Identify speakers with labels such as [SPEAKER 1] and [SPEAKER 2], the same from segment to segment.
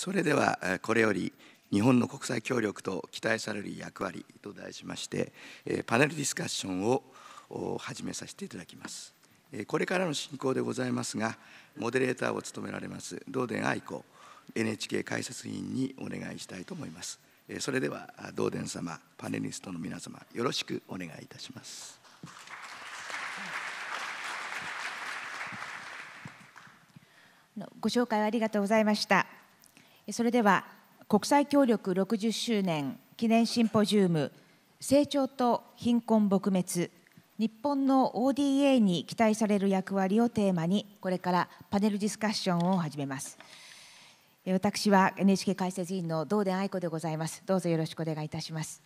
[SPEAKER 1] それではこれより日本の国際協力と期待される役割と題しましてパネルディスカッションを始めさせていただきますこれからの進行でございますがモデレーターを務められます道伝愛子 NHK 解説委員にお願いしたいと思いますそれでは道伝様パネリストの皆様よろしくお願いいたします
[SPEAKER 2] ご紹介ありがとうございましたそれでは国際協力60周年記念シンポジウム成長と貧困撲滅日本の ODA に期待される役割をテーマにこれからパネルディスカッションを始めます私は NHK 解説委員の道田愛子でございますどうぞよろしくお願いいたします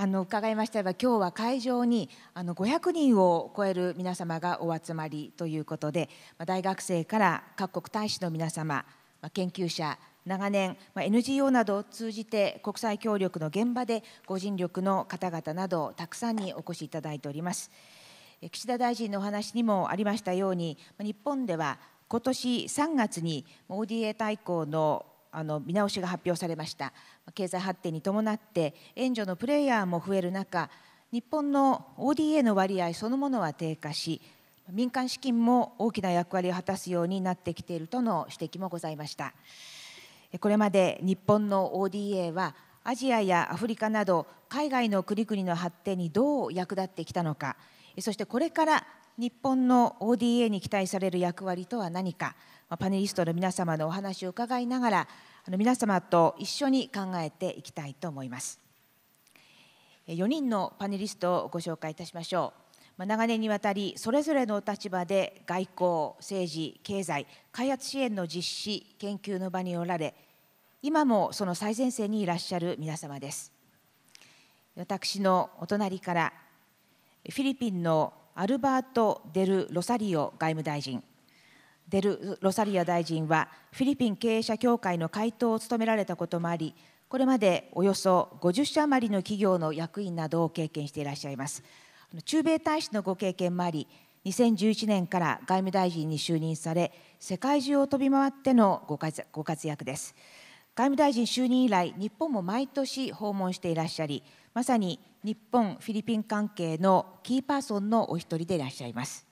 [SPEAKER 2] あの伺いましたが今日は会場にあの500人を超える皆様がお集まりということで大学生から各国大使の皆様研究者長年 NGO などを通じて国際協力の現場でご尽力の方々などたくさんにお越しいただいております岸田大臣のお話にもありましたように日本では今年3月に ODA 大綱のあの見直しが発表されました経済発展に伴って援助のプレイヤーも増える中日本の ODA の割合そのものは低下し民間資金も大きな役割を果たすようになってきているとの指摘もございましたこれまで日本の ODA はアジアやアフリカなど海外の国々の発展にどう役立ってきたのかそしてこれから日本の ODA に期待される役割とは何かまパネリストの皆様のお話を伺いながらあの皆様と一緒に考えていきたいと思います4人のパネリストをご紹介いたしましょう、まあ、長年にわたりそれぞれのお立場で外交政治経済開発支援の実施研究の場におられ今もその最前線にいらっしゃる皆様です私のお隣からフィリピンのアルバート・デル・ロサリオ外務大臣デル・ロサリア大臣はフィリピン経営者協会の会頭を務められたこともありこれまでおよそ50社余りの企業の役員などを経験していらっしゃいます中米大使のご経験もあり2011年から外務大臣に就任され世界中を飛び回ってのご活躍です外務大臣就任以来日本も毎年訪問していらっしゃりまさに日本フィリピン関係のキーパーソンのお一人でいらっしゃいます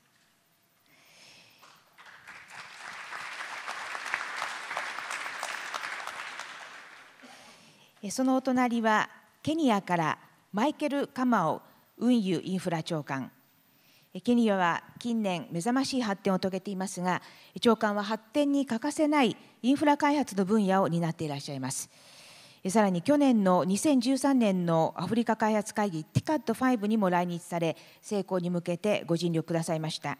[SPEAKER 2] そのお隣はケニアからマイケル・カマオ運輸インフラ長官ケニアは近年目覚ましい発展を遂げていますが長官は発展に欠かせないインフラ開発の分野を担っていらっしゃいますさらに去年の2013年のアフリカ開発会議 TICAD5 にも来日され成功に向けてご尽力くださいました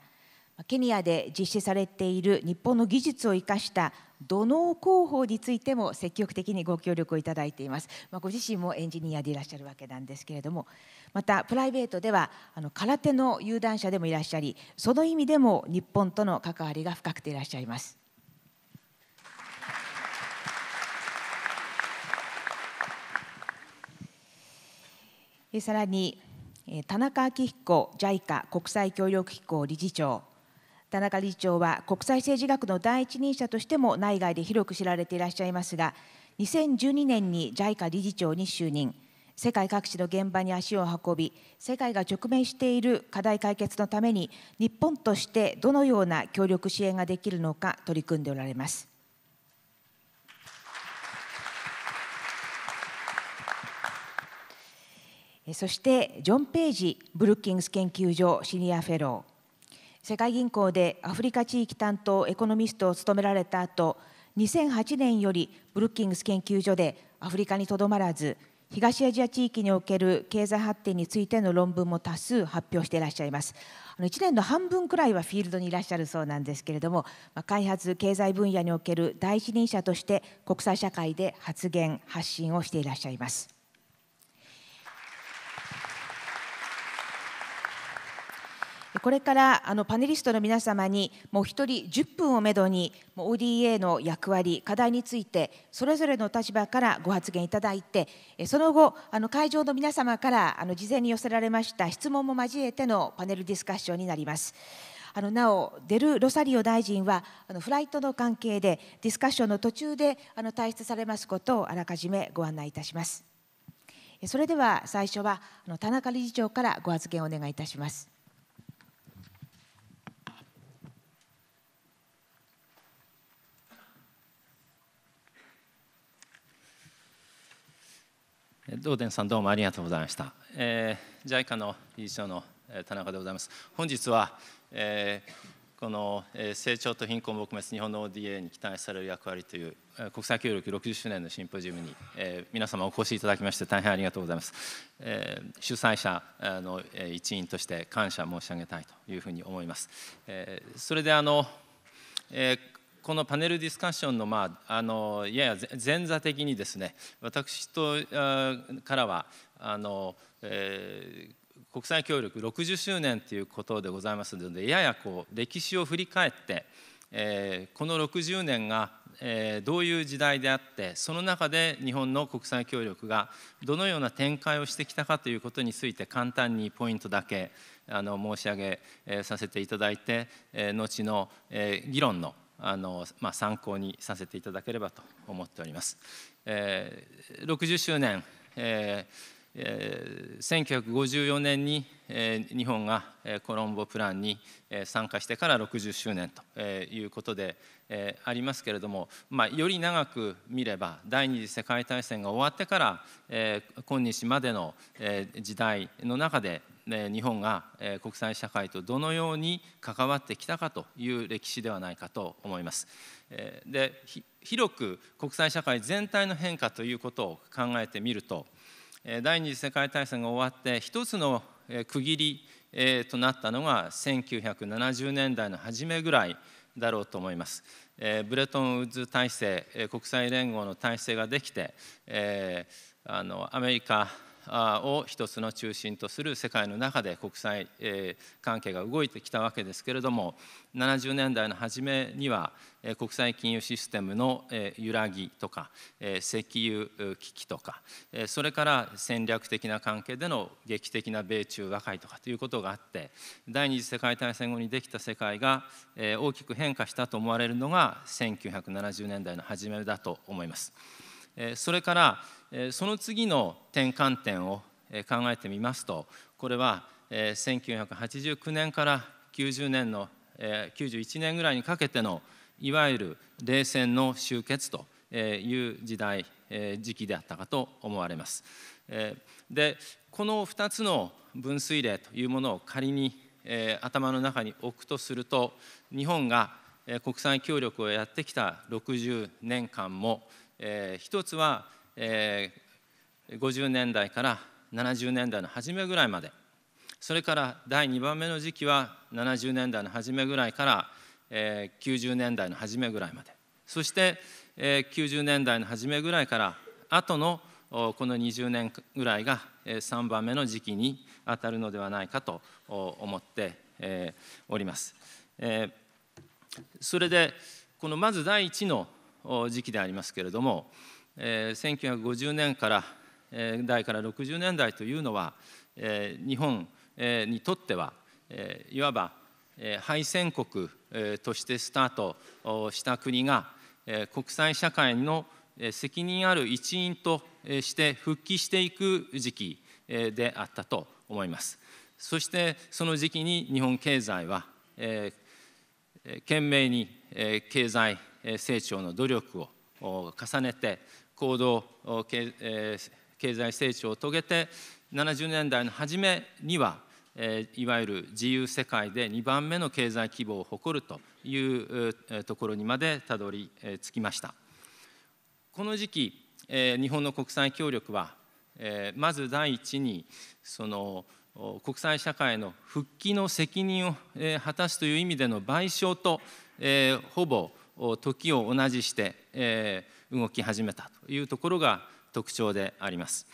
[SPEAKER 2] ケニアで実施されている日本の技術を生かした土の工法についても積極的にご協力をいただいています、まあ、ご自身もエンジニアでいらっしゃるわけなんですけれどもまたプライベートではあの空手の有段者でもいらっしゃりその意味でも日本との関わりが深くていらっしゃいます。さらに田中昭彦 JICA 国際協力機構理事長田中理事長は国際政治学の第一人者としても内外で広く知られていらっしゃいますが2012年に JICA 理事長に就任世界各地の現場に足を運び世界が直面している課題解決のために日本としてどのような協力支援ができるのか取り組んでおられます。そしてジョン・ページブルッキングス研究所シニアフェロー世界銀行でアフリカ地域担当エコノミストを務められた後2008年よりブルッキングス研究所でアフリカにとどまらず東アジア地域における経済発展についての論文も多数発表していらっしゃいますあの1年の半分くらいはフィールドにいらっしゃるそうなんですけれども、ま開発経済分野における第一人者として国際社会で発言発信をしていらっしゃいますこれからあのパネリストの皆様にもう1人10分をめどに ODA の役割課題についてそれぞれの立場からご発言いただいてその後あの会場の皆様からあの事前に寄せられました質問も交えてのパネルディスカッションになります。あのなおデル・ロサリオ大臣はあのフライトの関係でディスカッションの途中であの退出されますことをあらかじめご案内いたします。それでは最初はあの田中理事長からご発言をお願いいたします。
[SPEAKER 3] 道伝さんどうもありがとうございました、えー、JICA の理事長の田中でございます本日は、えー、この成長と貧困撲滅日本の ODA に期待される役割という国際協力60周年のシンポジウムに、えー、皆様お越しいただきまして大変ありがとうございます、えー、主催者の一員として感謝申し上げたいというふうに思います、えー、それであのえこのパネルディスカッションの,、まあ、あのやや前座的にですね私とからはあの、えー、国際協力60周年ということでございますのでややこう歴史を振り返って、えー、この60年が、えー、どういう時代であってその中で日本の国際協力がどのような展開をしてきたかということについて簡単にポイントだけあの申し上げ、えー、させていただいて、えー、後の、えー、議論のあの、まあ、参考にさせていただければと思っております。えー、60周年、えーえー、1954年に、えー、日本が、えー、コロンボプランに、えー、参加してから60周年と、えー、いうことで、えー、ありますけれども、まあ、より長く見れば第二次世界大戦が終わってから、えー、今日までの、えー、時代の中で日本が国際社会とどのように関わってきたかという歴史ではないかと思います。で広く国際社会全体の変化ということを考えてみると第二次世界大戦が終わって一つの区切りとなったのが1970年代の初めぐらいだろうと思います。ブレトンウッズ体制国際連合の体制ができてあのアメリカを一つの中心とする世界の中で国際関係が動いてきたわけですけれども70年代の初めには国際金融システムの揺らぎとか石油危機とかそれから戦略的な関係での劇的な米中和解とかということがあって第二次世界大戦後にできた世界が大きく変化したと思われるのが1970年代の初めだと思います。それからその次の転換点を考えてみますとこれは1989年から90年の91年ぐらいにかけてのいわゆる冷戦の終結という時代時期であったかと思われます。でこの2つの分水嶺というものを仮に頭の中に置くとすると日本が国際協力をやってきた60年間も一つはえー、50年代から70年代の初めぐらいまでそれから第2番目の時期は70年代の初めぐらいから、えー、90年代の初めぐらいまでそして、えー、90年代の初めぐらいから後のこの20年ぐらいが3番目の時期に当たるのではないかと思っております。それでこのまず第1の時期でありますけれども1950年から、代から60年代というのは、日本、にとっては、いわば、敗戦国、としてスタートした国が、国際社会の責任ある一員として復帰していく時期であったと思います。そしてその時期に日本経済は、懸命に経済成長の努力を重ねて高度経,、済成長を遂げて70年代の初めには、いわゆる自由世界で2番目の経済規模を誇るというところにまでたどり着きました。この時期、日本の国際協力は、まず第一にその国際社会の復帰の責任を、果たすという意味での賠償と、ほぼ時を同じして、えー動き始めたというところが特徴であります。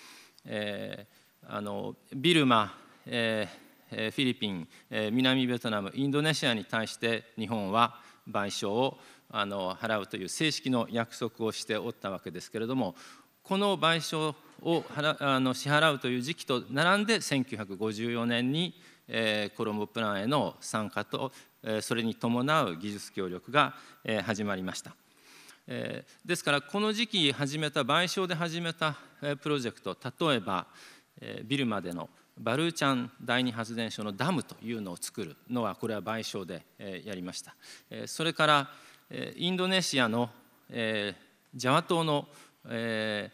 [SPEAKER 3] えー、あのビルマ、えー、フィリピン、えー、南ベトナムインドネシアに対して日本は賠償をあの払うという正式の約束をしておったわけですけれどもこの賠償を払あの支払うという時期と並んで1954年に、えー、コロンボプランへの参加と、えー、それに伴う技術協力が、えー、始まりました。えですからこの時期始めた賠償で始めた、えプロジェクト例えば、えビルマでのバルーチャン第二発電所のダムというのを作るのはこれは賠償で、えやりました、えそれから、えインドネシアの、えジャワ島の、え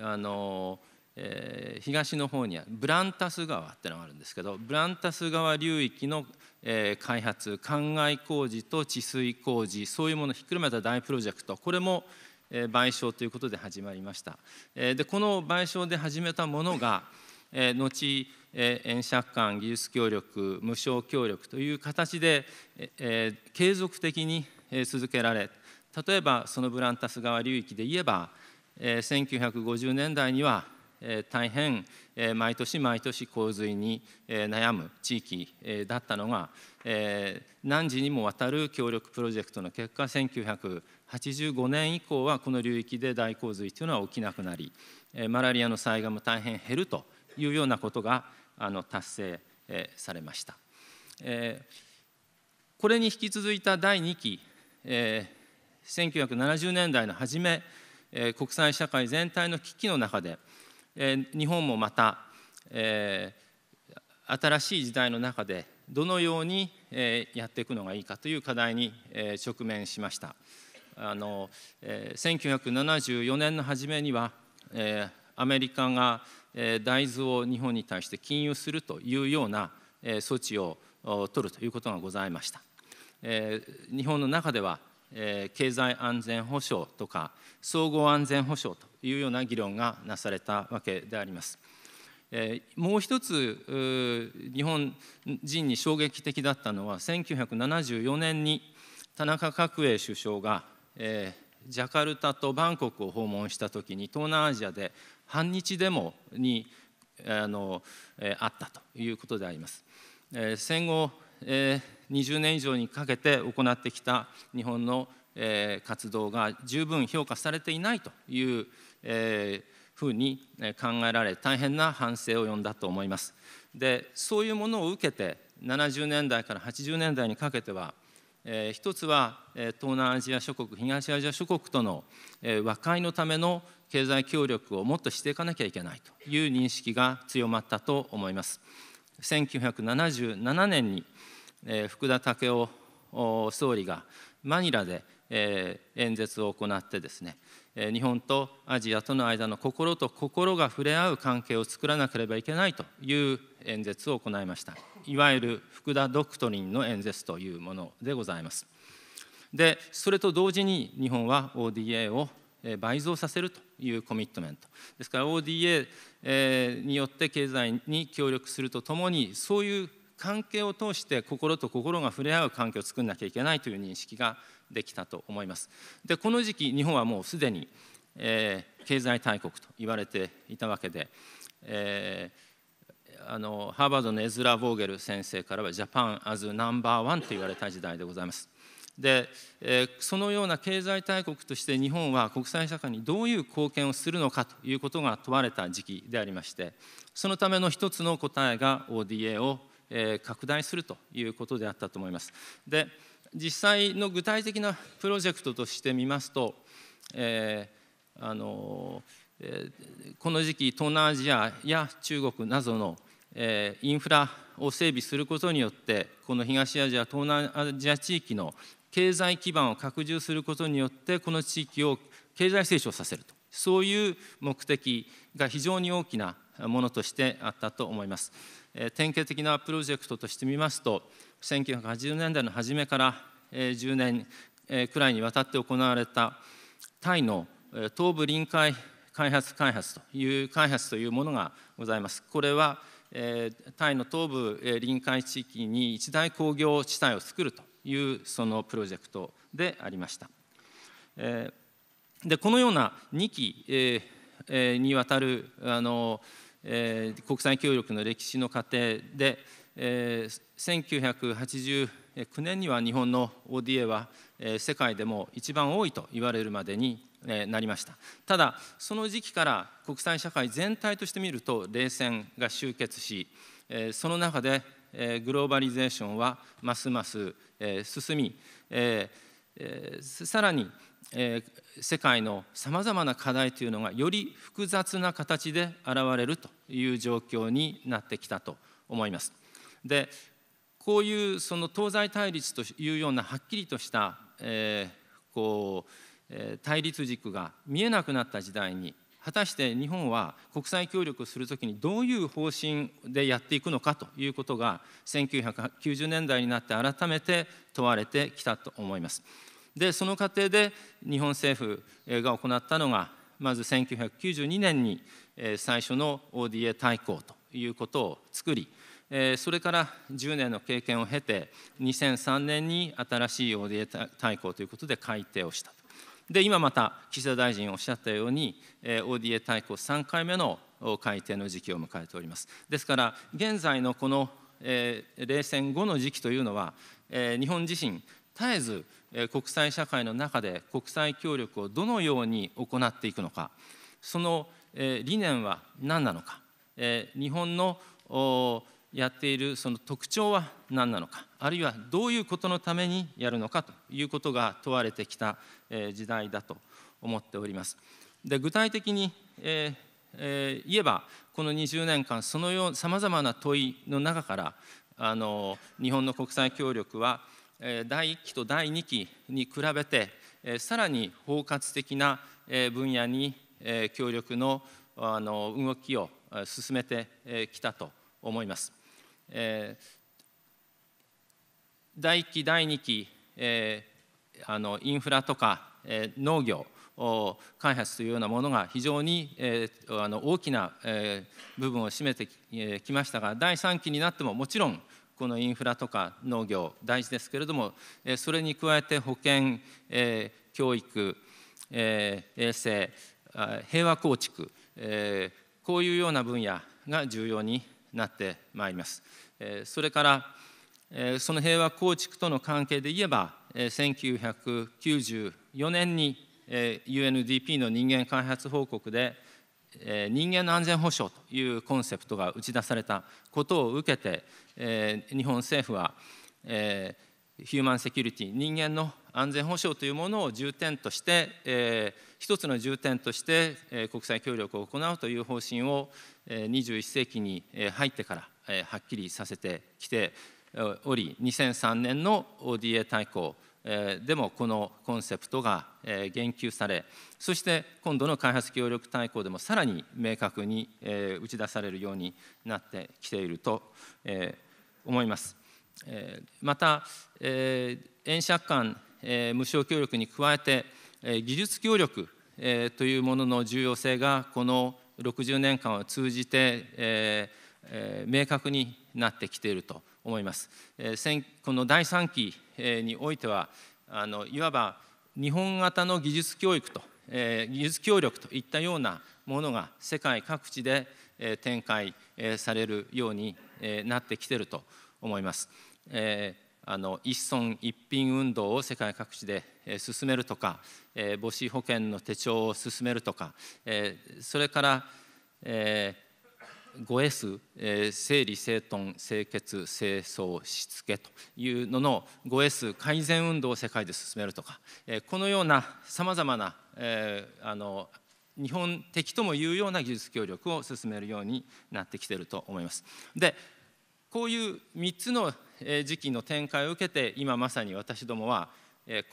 [SPEAKER 3] あのえ東の方にはブランタス川ってのがあるんですけどブランタス川流域の、え開発灌漑工事と治水工事そういうものをひっくるめた大プロジェクトこれも賠償ということで始まりましたでこの賠償で始めたものが後円借款技術協力無償協力という形で継続的に続けられ例えばそのブランタス川流域で言えば1950年代には大変毎年毎年洪水に悩む地域だったのが何時にもわたる協力プロジェクトの結果1985年以降はこの流域で大洪水というのは起きなくなりマラリアの災害も大変減るというようなことが達成されました。これに引き続いた第2期1970年代の初め国際社会全体の危機の中で日本もまた、新しい時代の中でどのように、やっていくのがいいかという課題に、直面しましたあの、え1974年の初めには、えアメリカが、え大豆を日本に対して禁輸するというような、え措置を取るということがございました、え日本の中では経済安全保障とか総合安全保障というような議論がなされたわけであります。もう一つ日本人に衝撃的だったのは1974年に田中角栄首相が、ジャカルタとバンコクを訪問した時に東南アジアで反日デモにあの、あったということであります。戦後、えー20年以上にかけて行ってきた日本の活動が十分評価されていないというふうに考えられ大変な反省を呼んだと思います。でそういうものを受けて70年代から80年代にかけては一つは、東南アジア諸国東アジア諸国との、和解のための経済協力をもっとしていかなきゃいけないという認識が強まったと思います1977年に、え福田赳夫総理がマニラで、え演説を行ってですね日本とアジアとの間の心と心が触れ合う関係を作らなければいけないという演説を行いましたいわゆる福田ドクトリンの演説というものでございますでそれと同時に日本は ODA を倍増させるというコミットメントですから ODA によって経済に協力するとともにそういう関係を通して心と心が触れ合う環境を作らなきゃいけないという認識ができたと思います。でこの時期日本はもうすでに、えー、経済大国と言われていたわけで、えー、あのハーバードのエズラ・ボーゲル先生からはジャパン・アズ・ナンバーワンと言われた時代でございます。で、えー、そのような経済大国として日本は国際社会にどういう貢献をするのかということが問われた時期でありましてそのための一つの答えが ODA をえ拡大するということであったと思います。で実際の具体的なプロジェクトとしてみますと、えー、あのえー、この時期東南アジアや中国などの、えー、インフラを整備することによってこの東アジア東南アジア地域の経済基盤を拡充することによってこの地域を経済成長させるとそういう目的が非常に大きなものとしてあったと思います。典型的なプロジェクトとしてみますと1980年代の初めから10年くらいにわたって行われたタイの東部臨海開発開発という開発というものがございます。これはタイの東部臨海地域に一大工業地帯を作るというそのプロジェクトでありました。でこのような2期にわたるあのえー、国際協力の歴史の過程で、えー、1989年には日本の ODA は、えー、世界でも一番多いと言われるまでに、えー、なりましたただその時期から国際社会全体として見ると冷戦が終結し、えー、その中で、えー、グローバリゼーションはますます、えー、進み、えーえー、さらに、えー、世界のさまざまな課題というのがより複雑な形で現れるという状況になってきたと思います。でこういうその東西対立というようなはっきりとした、えー、こう、対立軸が見えなくなった時代に果たして日本は国際協力をするときにどういう方針でやっていくのかということが1990年代になって改めて問われてきたと思います。でその過程で日本政府が行ったのがまず1992年に最初の ODA 大綱ということを作りそれから10年の経験を経て2003年に新しい ODA 大綱ということで改定をしたと。で今また岸田大臣おっしゃったように ODA 大綱3回目の改定の時期を迎えておりますですから現在のこの冷戦後の時期というのは日本自身絶えず国際社会の中で国際協力をどのように行っていくのかその理念は何なのか日本のやっているその特徴は何なのかあるいはどういうことのためにやるのかということが問われてきた時代だと思っております。で具体的に、ええ言えばこの20年間そのようさまざまな問いの中からあの日本の国際協力は第1期と第2期に比べてさらに包括的な分野に協力の動きを進めてきたと思います。第1期第2期あのインフラとか農業開発というようなものが非常に、えー、あの大きな、えー、部分を占めてきましたが第3期になってももちろん、このインフラとか農業大事ですけれどもそれに加えて保健教育衛生平和構築こういうような分野が重要になってまいります。それからその平和構築との関係で言えば1994年に UNDP の人間開発報告で人間の安全保障というコンセプトが打ち出されたことを受けてえー、日本政府は、えー、ヒューマンセキュリティ人間の安全保障というものを重点として、えー、一つの重点として、えー、国際協力を行うという方針を、えー、21世紀に入ってから、えー、はっきりさせてきており2003年の ODA 大綱えでもこのコンセプトが、え言及されそして今度の開発協力大綱でもさらに明確に、え打ち出されるようになってきていると、え思います。えまた、え円借款、え無償協力に加えて、え技術協力、えというものの重要性がこの60年間を通じて、ええ明確になってきていると。思います。この第3期においてはあのいわば日本型の技術教育と、技術協力といったようなものが世界各地で、展開、されるように、なってきていると思います。あの一村一品運動を世界各地で、進めるとか、母子保健の手帳を進めるとか、それから、え 5S、えー、整理整頓清潔清掃しつけというのの 5S 改善運動を世界で進めるとか、えー、このようなさまざまな、えー、あの日本的ともいうような技術協力を進めるようになってきていると思います。でこういう3つの時期の展開を受けて今まさに私どもは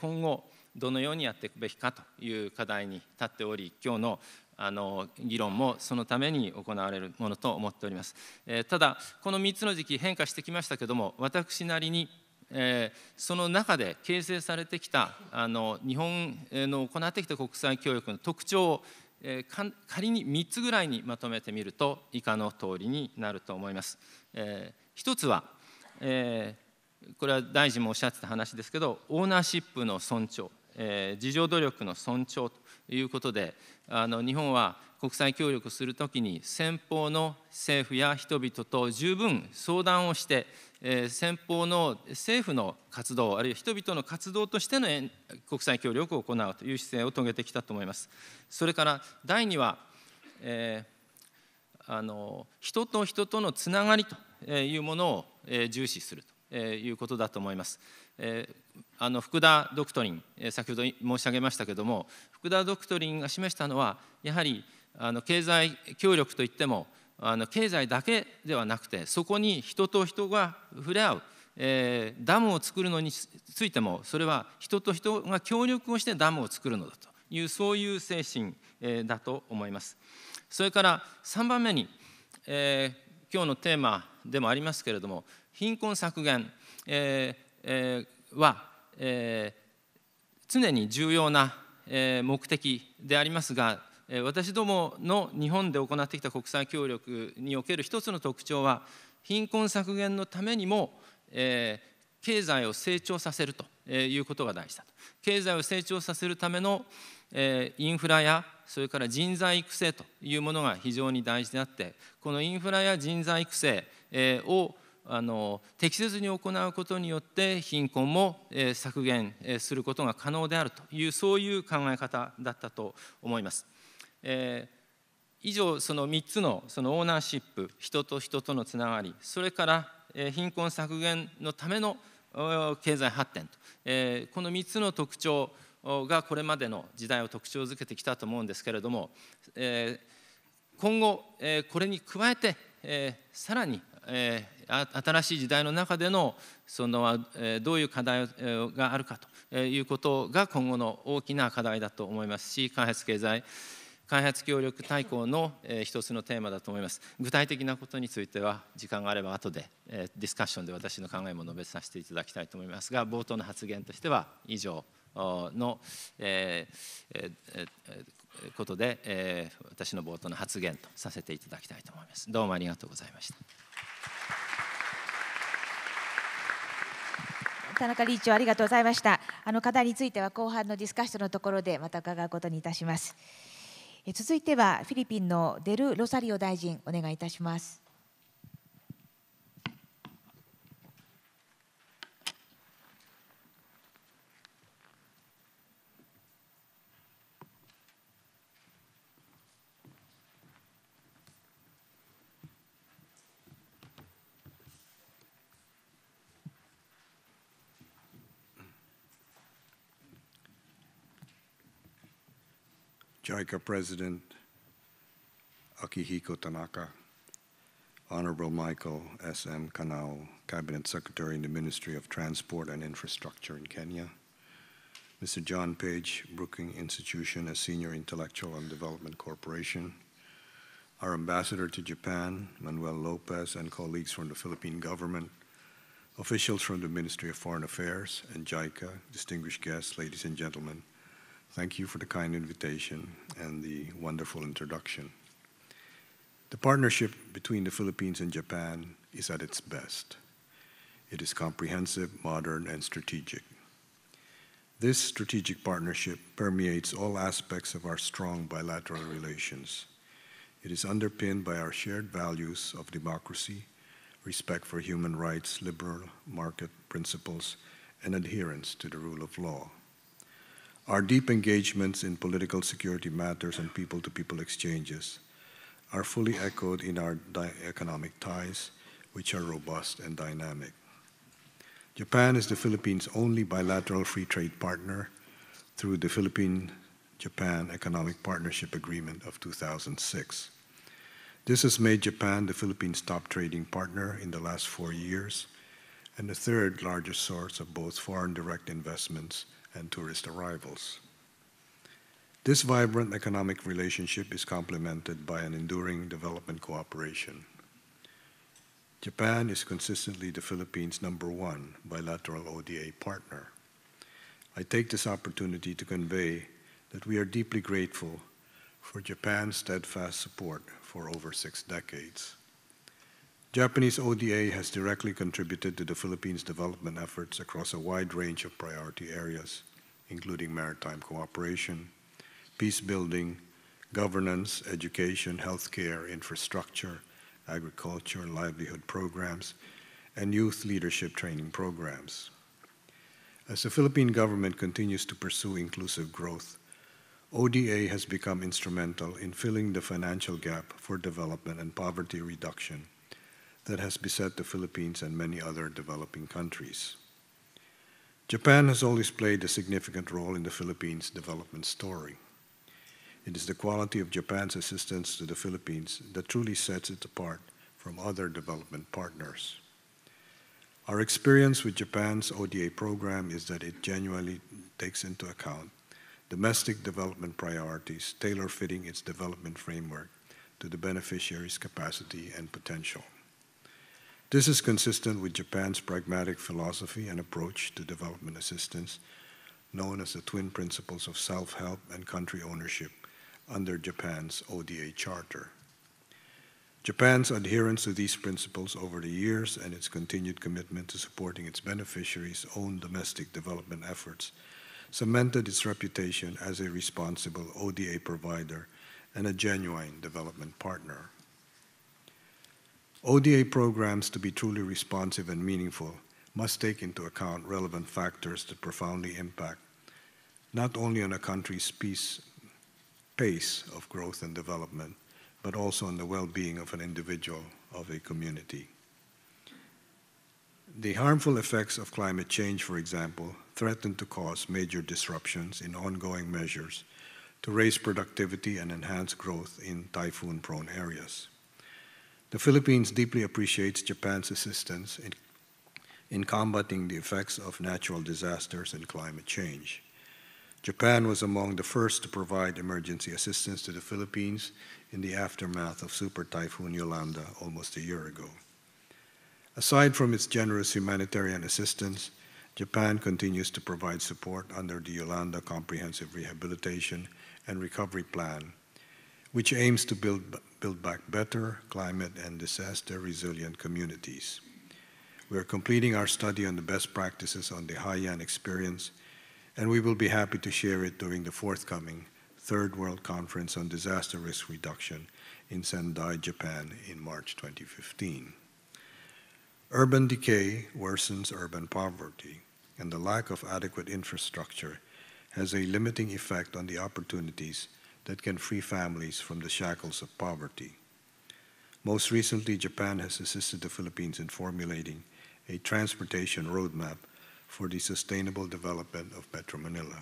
[SPEAKER 3] 今後どのようにやっていくべきかという課題に立っており今日のあの議論もそのために行われるものと思っております、えー、ただこの3つの時期変化してきましたけども私なりに、えー、その中で形成されてきたあの日本の行ってきた国際教育の特徴を、えー、仮に3つぐらいにまとめてみると以下の通りになると思います、えー、つは、えこれは大臣もおっしゃってた話ですけどオーナーシップの尊重え自助努力の尊重ということであの日本は国際協力するときに先方の政府や人々と十分相談をして、え先方の政府の活動あるいは人々の活動としての国際協力を行うという姿勢を遂げてきたと思います。それから第2は、えあの人と人とのつながりというものを重視するということだと思います。えあの福田ドクトリン、え先ほど申し上げましたけども福田ドクトリンが示したのはやはりあの経済協力といってもあの経済だけではなくてそこに人と人が触れ合う、えー、ダムを作るのについてもそれは人と人が協力をしてダムを作るのだというそういう精神、えー、だと思います。それから3番目に、えー、今日のテーマでもありますけれども貧困削減、えー、は常に重要な目的でありますが私どもの日本で行ってきた国際協力における一つの特徴は貧困削減のためにも、え経済を成長させるということが大事だと経済を成長させるための、えインフラやそれから人材育成というものが非常に大事であってこのインフラや人材育成、えをあの適切に行うことによって貧困も削減することが可能であるというそういう考え方だったと思います。えー以上その3つのそのオーナーシップ人と人とのつながりそれから貧困削減のための経済発展とこの3つの特徴がこれまでの時代を特徴づけてきたと思うんですけれども今後これに加えてさらにえ新しい時代の中でのその、えどういう課題があるかということが今後の大きな課題だと思いますし開発経済開発協力大綱の、え一つのテーマだと思います具体的なことについては時間があれば後で、えディスカッションで私の考えも述べさせていただきたいと思いますが冒頭の発言としては以上の、えことで、え私の冒頭の発言とさせていただきたいと思います。どうもありがとうございました。
[SPEAKER 2] 田中理事長ありがとうございましたあの課題については後半のディスカッションのところでまた伺うことにいたします続いてはフィリピンのデル・ロサリオ大臣お願いいたします
[SPEAKER 4] JICA President Akihiko Tanaka, Honorable Michael S.M. Kanao, Cabinet Secretary in the Ministry of Transport and Infrastructure in Kenya, Mr. John Page, Brookings Institution a Senior Intellectual and Development Corporation, our ambassador to Japan, Manuel Lopez, and colleagues from the Philippine government, officials from the Ministry of Foreign Affairs and JICA, distinguished guests, ladies and gentlemen. Thank you for the kind invitation and the wonderful introduction. The partnership between the Philippines and Japan is at its best. It is comprehensive, modern, and strategic. This strategic partnership permeates all aspects of our strong bilateral relations. It is underpinned by our shared values of democracy, respect for human rights, liberal market principles, and adherence to the rule of law. Our deep engagements in political security matters and people to people exchanges are fully echoed in our economic ties, which are robust and dynamic. Japan is the Philippines' only bilateral free trade partner through the Philippine Japan Economic Partnership Agreement of 2006. This has made Japan the Philippines' top trading partner in the last four years and the third largest source of both foreign direct investments and tourist arrivals. This vibrant economic relationship is complemented by an enduring development cooperation. Japan is consistently the Philippines' number one bilateral ODA partner. I take this opportunity to convey that we are deeply grateful for Japan's steadfast support for over six decades. Japanese ODA has directly contributed to the Philippines' development efforts across a wide range of priority areas, including maritime cooperation, peace building, governance, education, healthcare, infrastructure, agriculture, livelihood programs, and youth leadership training programs. As the Philippine government continues to pursue inclusive growth, ODA has become instrumental in filling the financial gap for development and poverty reduction that has beset the Philippines and many other developing countries. Japan has always played a significant role in the Philippines' development story. It is the quality of Japan's assistance to the Philippines that truly sets it apart from other development partners. Our experience with Japan's ODA program is that it genuinely takes into account domestic development priorities, tailor fitting its development framework to the beneficiary's capacity and potential. This is consistent with Japan's pragmatic philosophy and approach to development assistance, known as the twin principles of self help and country ownership under Japan's ODA Charter. Japan's adherence to these principles over the years and its continued commitment to supporting its beneficiaries' own domestic development efforts cemented its reputation as a responsible ODA provider and a genuine development partner. ODA programs, to be truly responsive and meaningful, must take into account relevant factors that profoundly impact not only on a country's peace, pace of growth and development, but also on the well being of an individual, of a community. The harmful effects of climate change, for example, threaten to cause major disruptions in ongoing measures to raise productivity and enhance growth in typhoon prone areas. The Philippines deeply appreciates Japan's assistance in, in combating the effects of natural disasters and climate change. Japan was among the first to provide emergency assistance to the Philippines in the aftermath of Super Typhoon Yolanda almost a year ago. Aside from its generous humanitarian assistance, Japan continues to provide support under the Yolanda Comprehensive Rehabilitation and Recovery Plan, which aims to build build back better climate and disaster resilient communities. We are completing our study on the best practices on the Haiyan experience, and we will be happy to share it during the forthcoming Third World Conference on Disaster Risk Reduction in Sendai, Japan in March 2015. Urban decay worsens urban poverty, and the lack of adequate infrastructure has a limiting effect on the opportunities that can free families from the shackles of poverty. Most recently, Japan has assisted the Philippines in formulating a transportation roadmap for the sustainable development of Metro Manila.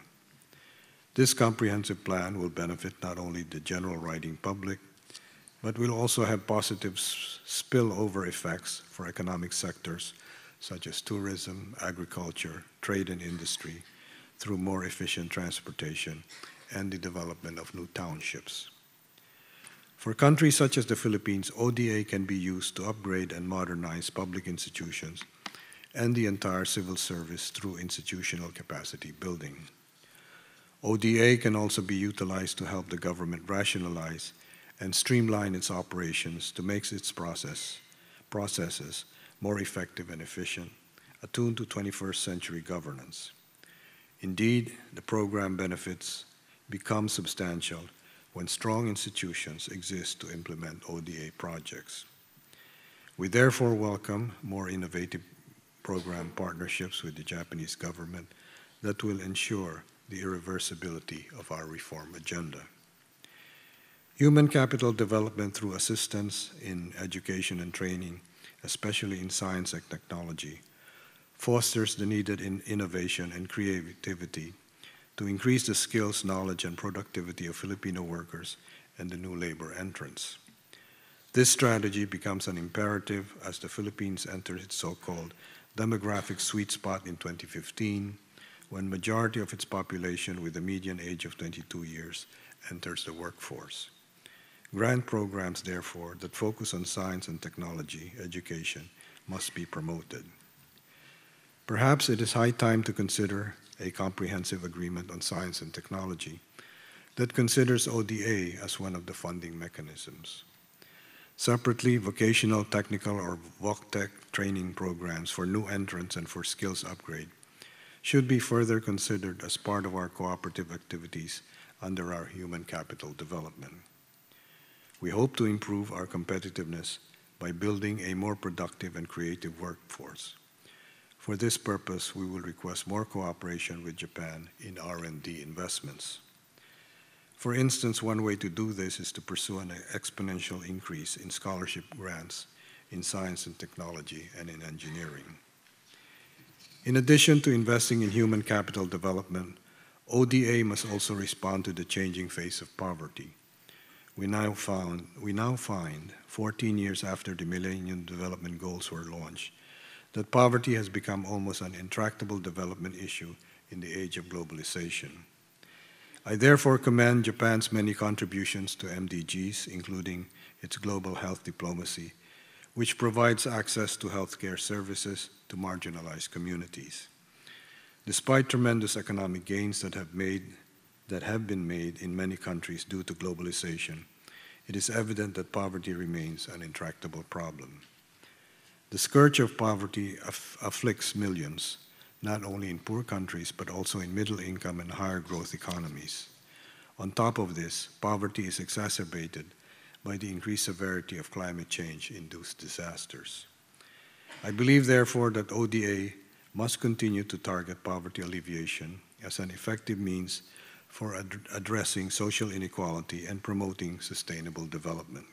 [SPEAKER 4] This comprehensive plan will benefit not only the general riding public, but will also have positive spillover effects for economic sectors such as tourism, agriculture, trade and industry through more efficient transportation and the development of new townships. For countries such as the Philippines, ODA can be used to upgrade and modernize public institutions and the entire civil service through institutional capacity building. ODA can also be utilized to help the government rationalize and streamline its operations to make its process, processes more effective and efficient, attuned to 21st century governance. Indeed, the program benefits become substantial when strong institutions exist to implement ODA projects. We therefore welcome more innovative program partnerships with the Japanese government that will ensure the irreversibility of our reform agenda. Human capital development through assistance in education and training, especially in science and technology, fosters the needed in innovation and creativity to increase the skills, knowledge, and productivity of Filipino workers and the new labor entrants. This strategy becomes an imperative as the Philippines enters its so-called demographic sweet spot in 2015, when majority of its population with a median age of 22 years enters the workforce. Grant programs, therefore, that focus on science and technology education must be promoted. Perhaps it is high time to consider a comprehensive agreement on science and technology that considers ODA as one of the funding mechanisms. Separately, vocational, technical, or VOCTEC training programs for new entrants and for skills upgrade should be further considered as part of our cooperative activities under our human capital development. We hope to improve our competitiveness by building a more productive and creative workforce. For this purpose, we will request more cooperation with Japan in R&D investments. For instance, one way to do this is to pursue an exponential increase in scholarship grants in science and technology and in engineering. In addition to investing in human capital development, ODA must also respond to the changing face of poverty. We now, found, we now find, 14 years after the Millennium Development Goals were launched, that poverty has become almost an intractable development issue in the age of globalization. I therefore commend Japan's many contributions to MDGs, including its global health diplomacy, which provides access to healthcare services to marginalized communities. Despite tremendous economic gains that have, made, that have been made in many countries due to globalization, it is evident that poverty remains an intractable problem. The scourge of poverty aff afflicts millions, not only in poor countries, but also in middle income and higher growth economies. On top of this, poverty is exacerbated by the increased severity of climate change induced disasters. I believe, therefore, that ODA must continue to target poverty alleviation as an effective means for ad addressing social inequality and promoting sustainable development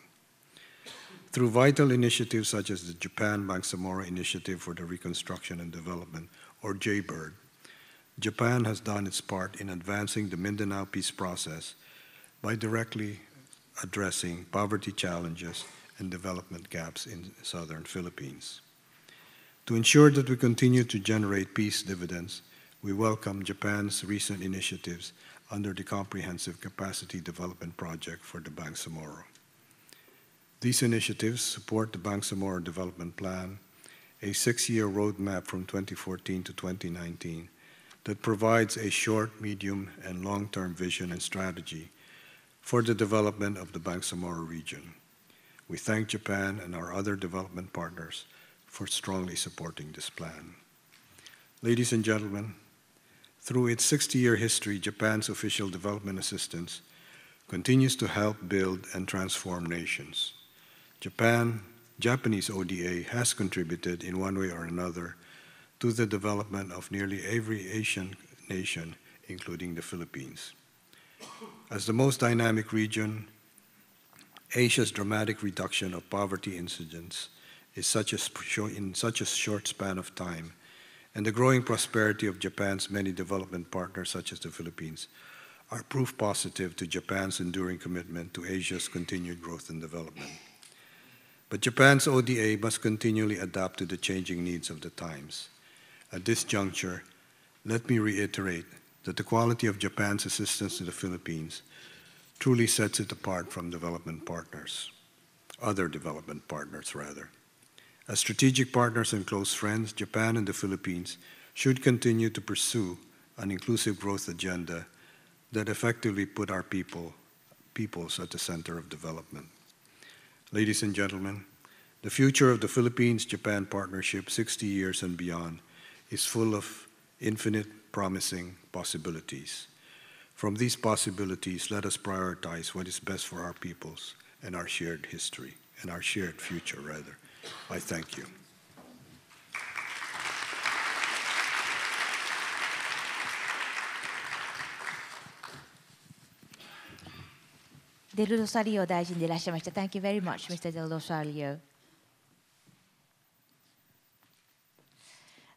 [SPEAKER 4] through vital initiatives such as the Japan Bangsamoro Initiative for the Reconstruction and Development, or JBIRD, Japan has done its part in advancing the Mindanao peace process by directly addressing poverty challenges and development gaps in southern Philippines. To ensure that we continue to generate peace dividends, we welcome Japan's recent initiatives under the Comprehensive Capacity Development Project for the Bangsamoro. These initiatives support the Bangsamoro Development Plan, a six-year roadmap from 2014 to 2019 that provides a short, medium, and long-term vision and strategy for the development of the Bangsamoro region. We thank Japan and our other development partners for strongly supporting this plan. Ladies and gentlemen, through its 60-year history, Japan's official development assistance continues to help build and transform nations. Japan, Japanese ODA has contributed in one way or another to the development of nearly every Asian nation, including the Philippines. As the most dynamic region, Asia's dramatic reduction of poverty incidence is such a, in such a short span of time, and the growing prosperity of Japan's many development partners, such as the Philippines, are proof positive to Japan's enduring commitment to Asia's continued growth and development. But Japan's ODA must continually adapt to the changing needs of the times. At this juncture, let me reiterate that the quality of Japan's assistance to the Philippines truly sets it apart from development partners, other development partners, rather. As strategic partners and close friends, Japan and the Philippines should continue to pursue an inclusive growth agenda that effectively put our people, peoples at the center of development. Ladies and gentlemen, the future of the Philippines-Japan partnership 60 years and beyond is full of infinite promising possibilities. From these possibilities, let us prioritize what is best for our peoples and our shared history, and our shared future, rather. I thank you.
[SPEAKER 2] デル・ロサリオ大臣でいらっしゃいました。Thank you very much, Mr. デル・ロサリオ。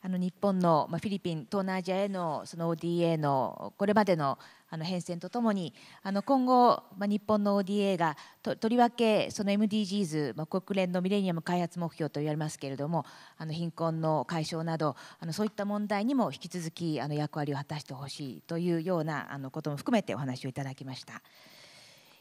[SPEAKER 2] あの日本の、まあ、フィリピン、東南アジアへのその ODA のこれまでのあの変遷とともにあの今後、まあ、日本の ODA がととりわけその MDGs、まあ、国連のミレニアム開発目標と言われますけれどもあの貧困の解消などあのそういった問題にも引き続きあの役割を果たしてほしいというようなあのことも含めてお話をいただきました。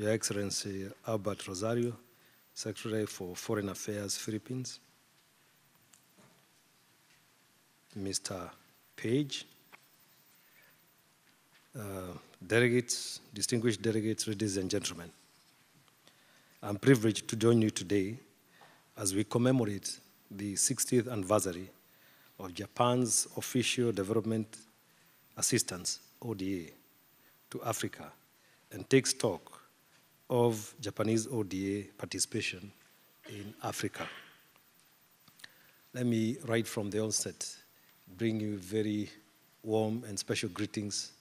[SPEAKER 5] Your Excellency Albert Rosario, Secretary for Foreign Affairs, Philippines, Mr. Page, uh, delegates, distinguished delegates, ladies and gentlemen. I'm privileged to join you today as we commemorate the 60th anniversary of Japan's official development assistance, ODA, to Africa and take stock of Japanese ODA participation in Africa. Let me, right from the onset, bring you very warm and special greetings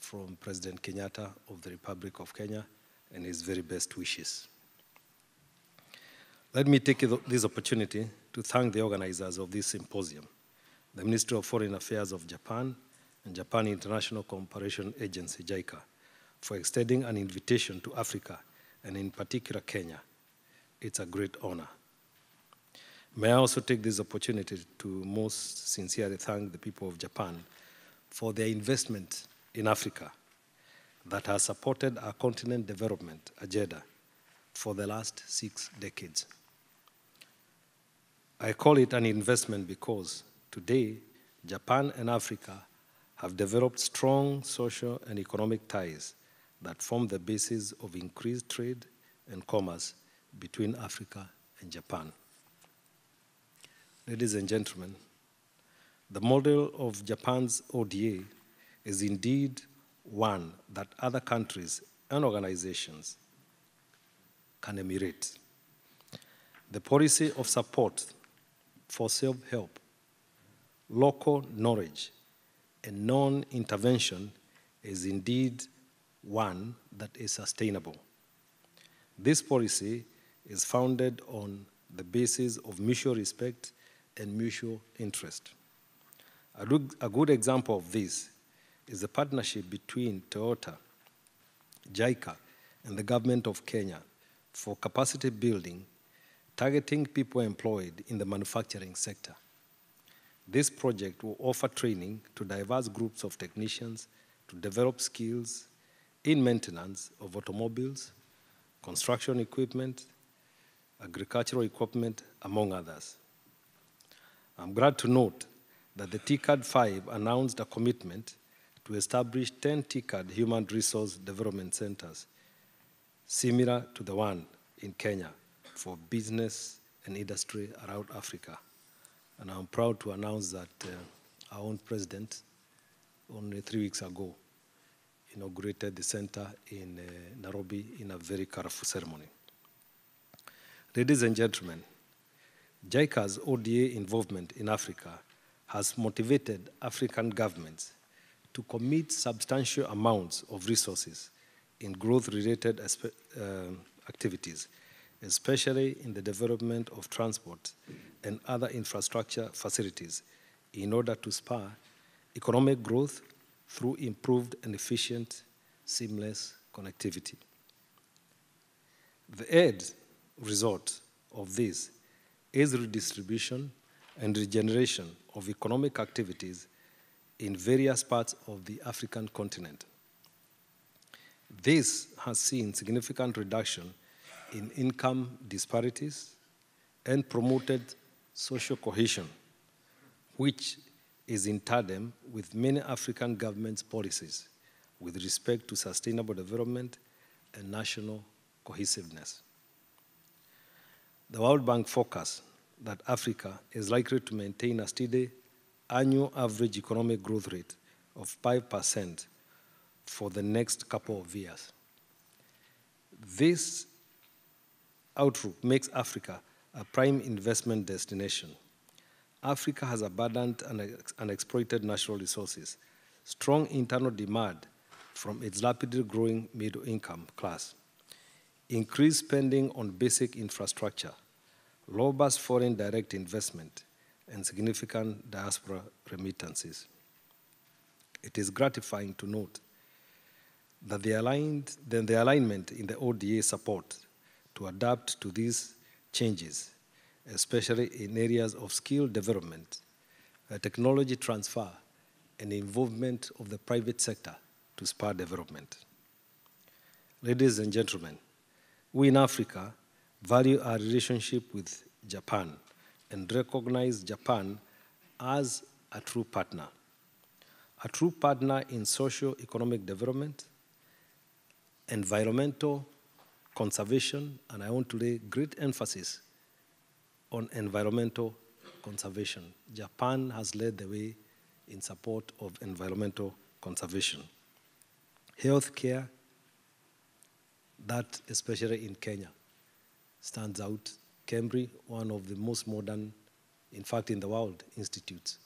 [SPEAKER 5] from President Kenyatta of the Republic of Kenya and his very best wishes. Let me take this opportunity to thank the organizers of this symposium, the Ministry of Foreign Affairs of Japan and Japan International Cooperation Agency, JICA, for extending an invitation to Africa, and in particular Kenya. It's a great honor. May I also take this opportunity to most sincerely thank the people of Japan for their investment in Africa that has supported our continent development agenda for the last six decades. I call it an investment because today, Japan and Africa have developed strong social and economic ties that form the basis of increased trade and commerce between Africa and Japan. Ladies and gentlemen, the model of Japan's ODA is indeed one that other countries and organizations can emulate. The policy of support for self-help, local knowledge, and non-intervention is indeed one that is sustainable. This policy is founded on the basis of mutual respect and mutual interest. A, good example of this is the partnership between Toyota, JICA, and the government of Kenya for capacity building targeting people employed in the manufacturing sector. This project will offer training to diverse groups of technicians to develop skills in maintenance of automobiles, construction equipment, agricultural equipment, among others. I'm glad to note that the TCAD 5 announced a commitment to establish 10 TCAD human resource development centers, similar to the one in Kenya for business and industry around Africa. And I'm proud to announce that uh, our own president, only three weeks ago, inaugurated the center in uh, Nairobi in a very colorful ceremony. Ladies and gentlemen, JICA's ODA involvement in Africa has motivated African governments to commit substantial amounts of resources in growth-related uh, activities, especially in the development of transport and other infrastructure facilities in order to spur economic growth through improved and efficient seamless connectivity. The end result of this is redistribution and regeneration of economic activities in various parts of the African continent. This has seen significant reduction in income disparities and promoted social cohesion, which is in tandem with many African governments' policies with respect to sustainable development and national cohesiveness. The World Bank forecasts that Africa is likely to maintain a steady annual average economic growth rate of 5% for the next couple of years. This outlook makes Africa a prime investment destination Africa has abundant and unexploited natural resources, strong internal demand from its rapidly growing middle income class, increased spending on basic infrastructure, robust foreign direct investment, and significant diaspora remittances. It is gratifying to note that the, aligned, the alignment in the ODA support to adapt to these changes especially in areas of skill development, technology transfer, and involvement of the private sector to spur development. Ladies and gentlemen, we in Africa value our relationship with Japan and recognize Japan as a true partner. A true partner in socio-economic development, environmental conservation, and I want to lay great emphasis on environmental conservation. Japan has led the way in support of environmental conservation. Healthcare, that especially in Kenya, stands out. Cambry, one of the most modern, in fact, in the world, institutes.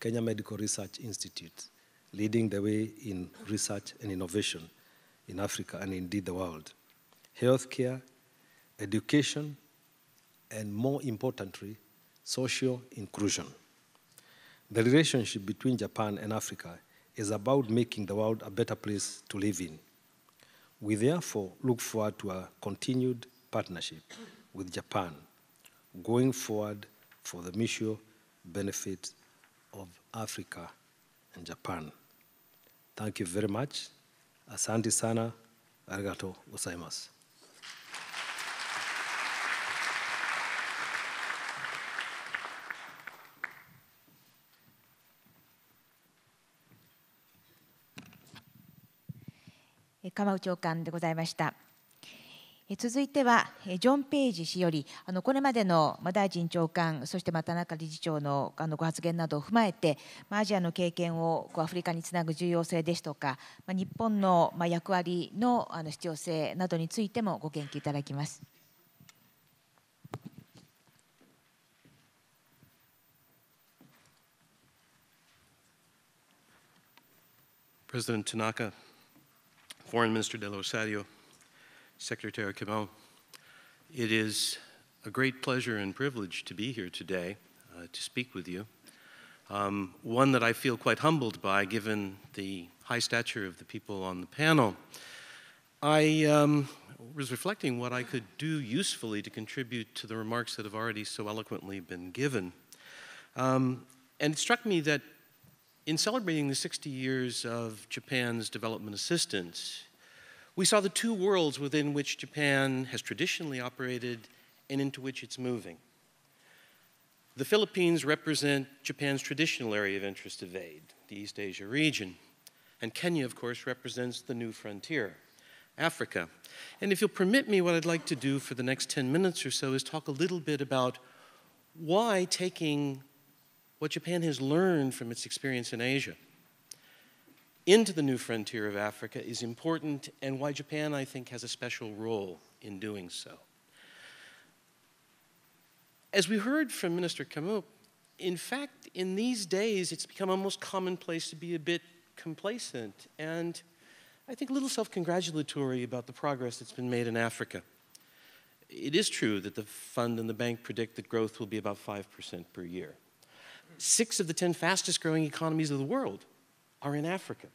[SPEAKER 5] Kenya Medical Research Institute, leading the way in research and innovation in Africa and indeed the world. Healthcare, education, and more importantly, social inclusion. The relationship between Japan and Africa is about making the world a better place to live in. We therefore look forward to a continued partnership with Japan going forward for the mutual benefit of Africa and Japan. Thank you very much. Asante sana. Arigato gozaimasu.
[SPEAKER 2] 釜内長官でございました。続いては、ジョン・ページ氏より、あのこれまでの大臣長官、そしてまた中理事長のあのご発言などを踏まえて、アジアの経験をアフリカにつなぐ重要性ですとか、日本の役割のあの必要性などについてもご研究いただきます。
[SPEAKER 6] President Tanaka, Foreign Minister De Losadio, Secretary Kimmo, it is a great pleasure and privilege to be here today uh, to speak with you. Um, one that I feel quite humbled by, given the high stature of the people on the panel. I um, was reflecting what I could do usefully to contribute to the remarks that have already so eloquently been given. Um, and it struck me that in celebrating the 60 years of Japan's development assistance, we saw the two worlds within which Japan has traditionally operated and into which it's moving. The Philippines represent Japan's traditional area of interest of aid, the East Asia region. And Kenya, of course, represents the new frontier, Africa. And if you'll permit me, what I'd like to do for the next 10 minutes or so is talk a little bit about why taking what Japan has learned from its experience in Asia into the new frontier of Africa is important and why Japan, I think, has a special role in doing so. As we heard from Minister Camus, in fact, in these days, it's become almost commonplace to be a bit complacent and I think a little self congratulatory about the progress that's been made in Africa. It is true that the fund and the bank predict that growth will be about 5% per year six of the 10 fastest growing economies of the world are in Africa.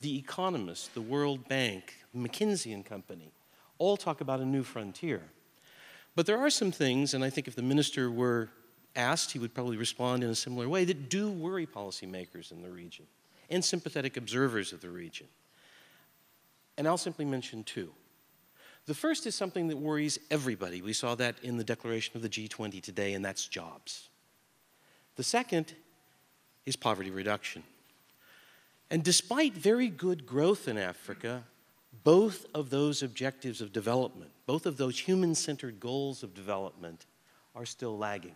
[SPEAKER 6] The Economist, the World Bank, McKinsey and Company all talk about a new frontier. But there are some things, and I think if the minister were asked, he would probably respond in a similar way, that do worry policymakers in the region and sympathetic observers of the region. And I'll simply mention two. The first is something that worries everybody. We saw that in the declaration of the G20 today, and that's jobs. The second is poverty reduction. And despite very good growth in Africa, both of those objectives of development, both of those human centered goals of development, are still lagging.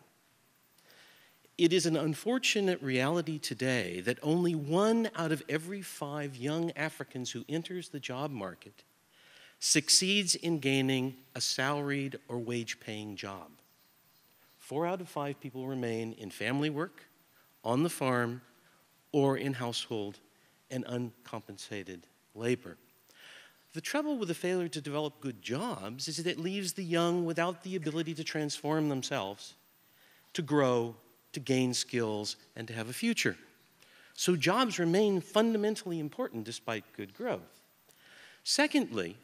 [SPEAKER 6] It is an unfortunate reality today that only one out of every five young Africans who enters the job market succeeds in gaining a salaried or wage paying job four out of five people remain in family work, on the farm, or in household and uncompensated labor. The trouble with the failure to develop good jobs is that it leaves the young without the ability to transform themselves, to grow, to gain skills, and to have a future. So jobs remain fundamentally important despite good growth. Secondly,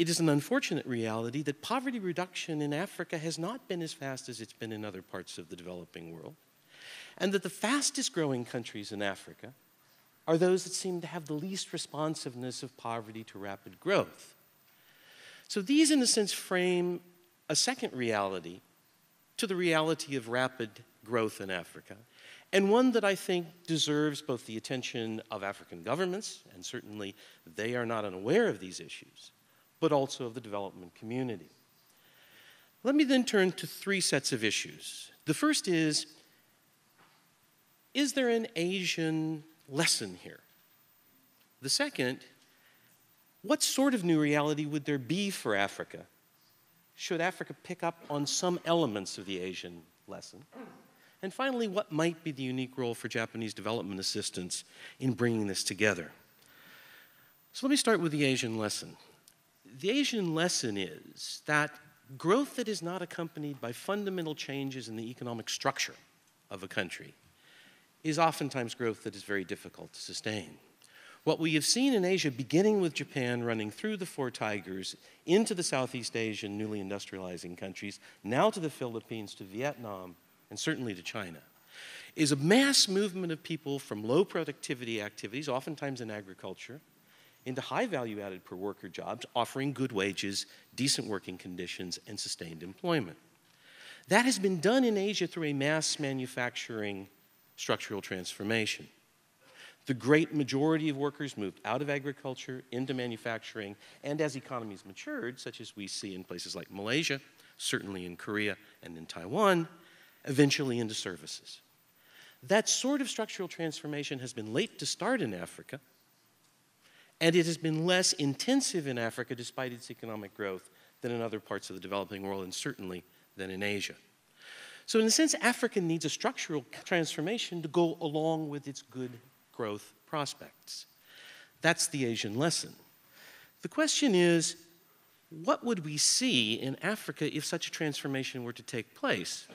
[SPEAKER 6] it is an unfortunate reality that poverty reduction in Africa has not been as fast as it's been in other parts of the developing world, and that the fastest growing countries in Africa are those that seem to have the least responsiveness of poverty to rapid growth. So these, in a sense, frame a second reality to the reality of rapid growth in Africa, and one that I think deserves both the attention of African governments, and certainly they are not unaware of these issues, but also of the development community. Let me then turn to three sets of issues. The first is Is there an Asian lesson here? The second, what sort of new reality would there be for Africa should Africa pick up on some elements of the Asian lesson? And finally, what might be the unique role for Japanese development assistance in bringing this together? So let me start with the Asian lesson the Asian lesson is that growth that is not accompanied by fundamental changes in the economic structure of a country is oftentimes growth that is very difficult to sustain. What we have seen in Asia, beginning with Japan, running through the four tigers into the Southeast Asian newly industrializing countries, now to the Philippines, to Vietnam, and certainly to China, is a mass movement of people from low productivity activities, oftentimes in agriculture, into high value added per worker jobs, offering good wages, decent working conditions, and sustained employment. That has been done in Asia through a mass manufacturing structural transformation. The great majority of workers moved out of agriculture into manufacturing, and as economies matured, such as we see in places like Malaysia, certainly in Korea and in Taiwan, eventually into services. That sort of structural transformation has been late to start in Africa, and it has been less intensive in Africa despite its economic growth than in other parts of the developing world and certainly than in Asia. So, in a sense, Africa needs a structural transformation to go along with its good growth prospects. That's the Asian lesson. The question is what would we see in Africa if such a transformation were to take place?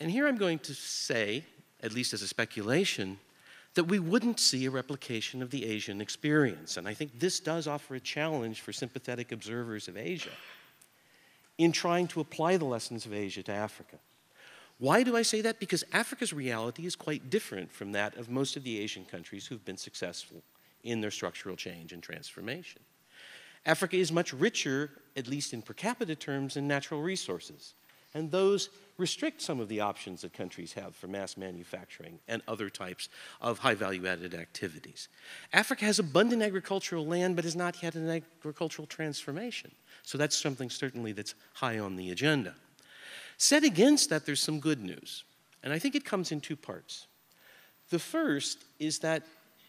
[SPEAKER 6] And here I'm going to say, at least as a speculation, that we wouldn't see a replication of the Asian experience. And I think this does offer a challenge for sympathetic observers of Asia in trying to apply the lessons of Asia to Africa. Why do I say that? Because Africa's reality is quite different from that of most of the Asian countries who've been successful in their structural change and transformation. Africa is much richer, at least in per capita terms, in natural resources. And those restrict some of the options that countries have for mass manufacturing and other types of high value added activities. Africa has abundant agricultural land, but has not yet an agricultural transformation. So that's something certainly that's high on the agenda. Set against that, there's some good news. And I think it comes in two parts. The first is that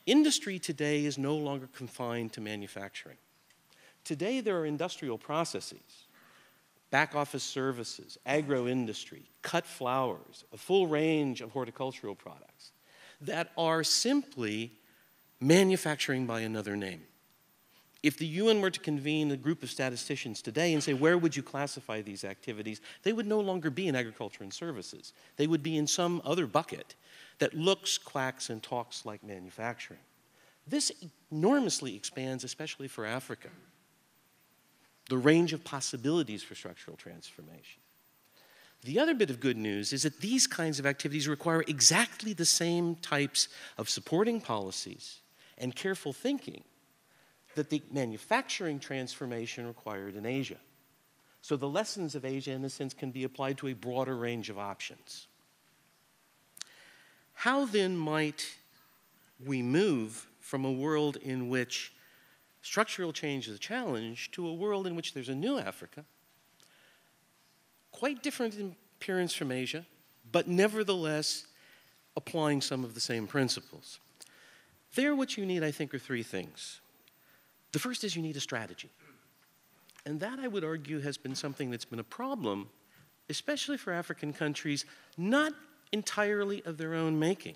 [SPEAKER 6] industry today is no longer confined to manufacturing. Today, there are industrial processes back office services, agro industry, cut flowers, a full range of horticultural products that are simply manufacturing by another name. If the UN were to convene a group of statisticians today and say, where would you classify these activities, they would no longer be in agriculture and services. They would be in some other bucket that looks, quacks, and talks like manufacturing. This enormously expands, especially for Africa the range of possibilities for structural transformation. The other bit of good news is that these kinds of activities require exactly the same types of supporting policies and careful thinking that the manufacturing transformation required in Asia. So the lessons of Asia, in a sense, can be applied to a broader range of options. How then might we move from a world in which Structural change is a challenge to a world in which there's a new Africa, quite different in appearance from Asia, but nevertheless applying some of the same principles. There, what you need, I think, are three things. The first is you need a strategy. And that, I would argue, has been something that's been a problem, especially for African countries, not entirely of their own making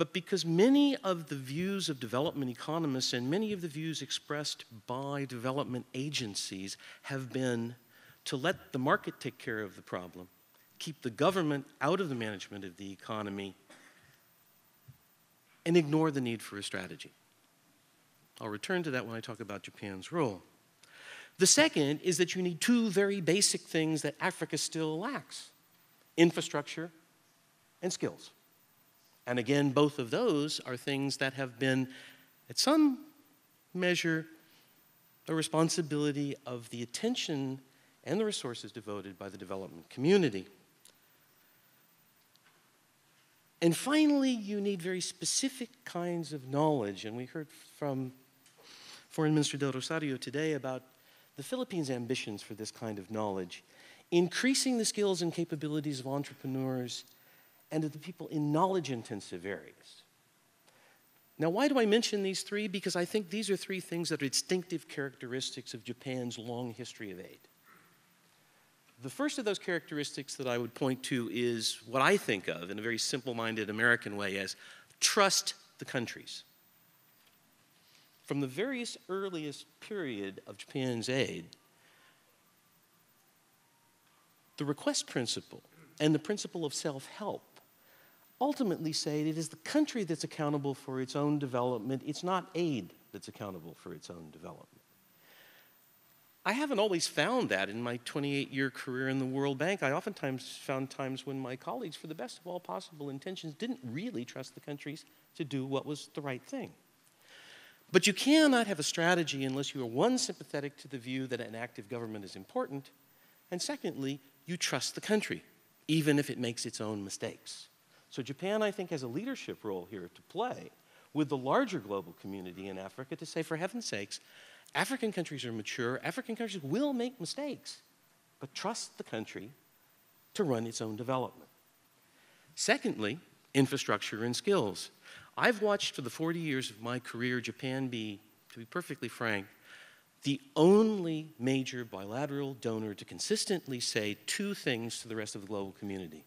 [SPEAKER 6] but because many of the views of development economists and many of the views expressed by development agencies have been to let the market take care of the problem, keep the government out of the management of the economy, and ignore the need for a strategy. I'll return to that when I talk about Japan's role. The second is that you need two very basic things that Africa still lacks infrastructure and skills. And again, both of those are things that have been, at some measure, the responsibility of the attention and the resources devoted by the development community. And finally, you need very specific kinds of knowledge. And we heard from Foreign Minister Del Rosario today about the Philippines' ambitions for this kind of knowledge. Increasing the skills and capabilities of entrepreneurs and to the people in knowledge intensive areas. Now, why do I mention these three? Because I think these are three things that are distinctive characteristics of Japan's long history of aid. The first of those characteristics that I would point to is what I think of in a very simple minded American way as trust the countries. From the very earliest period of Japan's aid, the request principle and the principle of self help ultimately say it is the country that's accountable for its own development, it's not aid that's accountable for its own development. I haven't always found that in my 28 year career in the World Bank. I oftentimes found times when my colleagues, for the best of all possible intentions, didn't really trust the countries to do what was the right thing. But you cannot have a strategy unless you are one, sympathetic to the view that an active government is important, and secondly, you trust the country, even if it makes its own mistakes. So Japan, I think, has a leadership role here to play with the larger global community in Africa to say, for heaven's sakes, African countries are mature, African countries will make mistakes, but trust the country to run its own development. Secondly, infrastructure and skills. I've watched for the 40 years of my career Japan be, to be perfectly frank, the only major bilateral donor to consistently say two things to the rest of the global community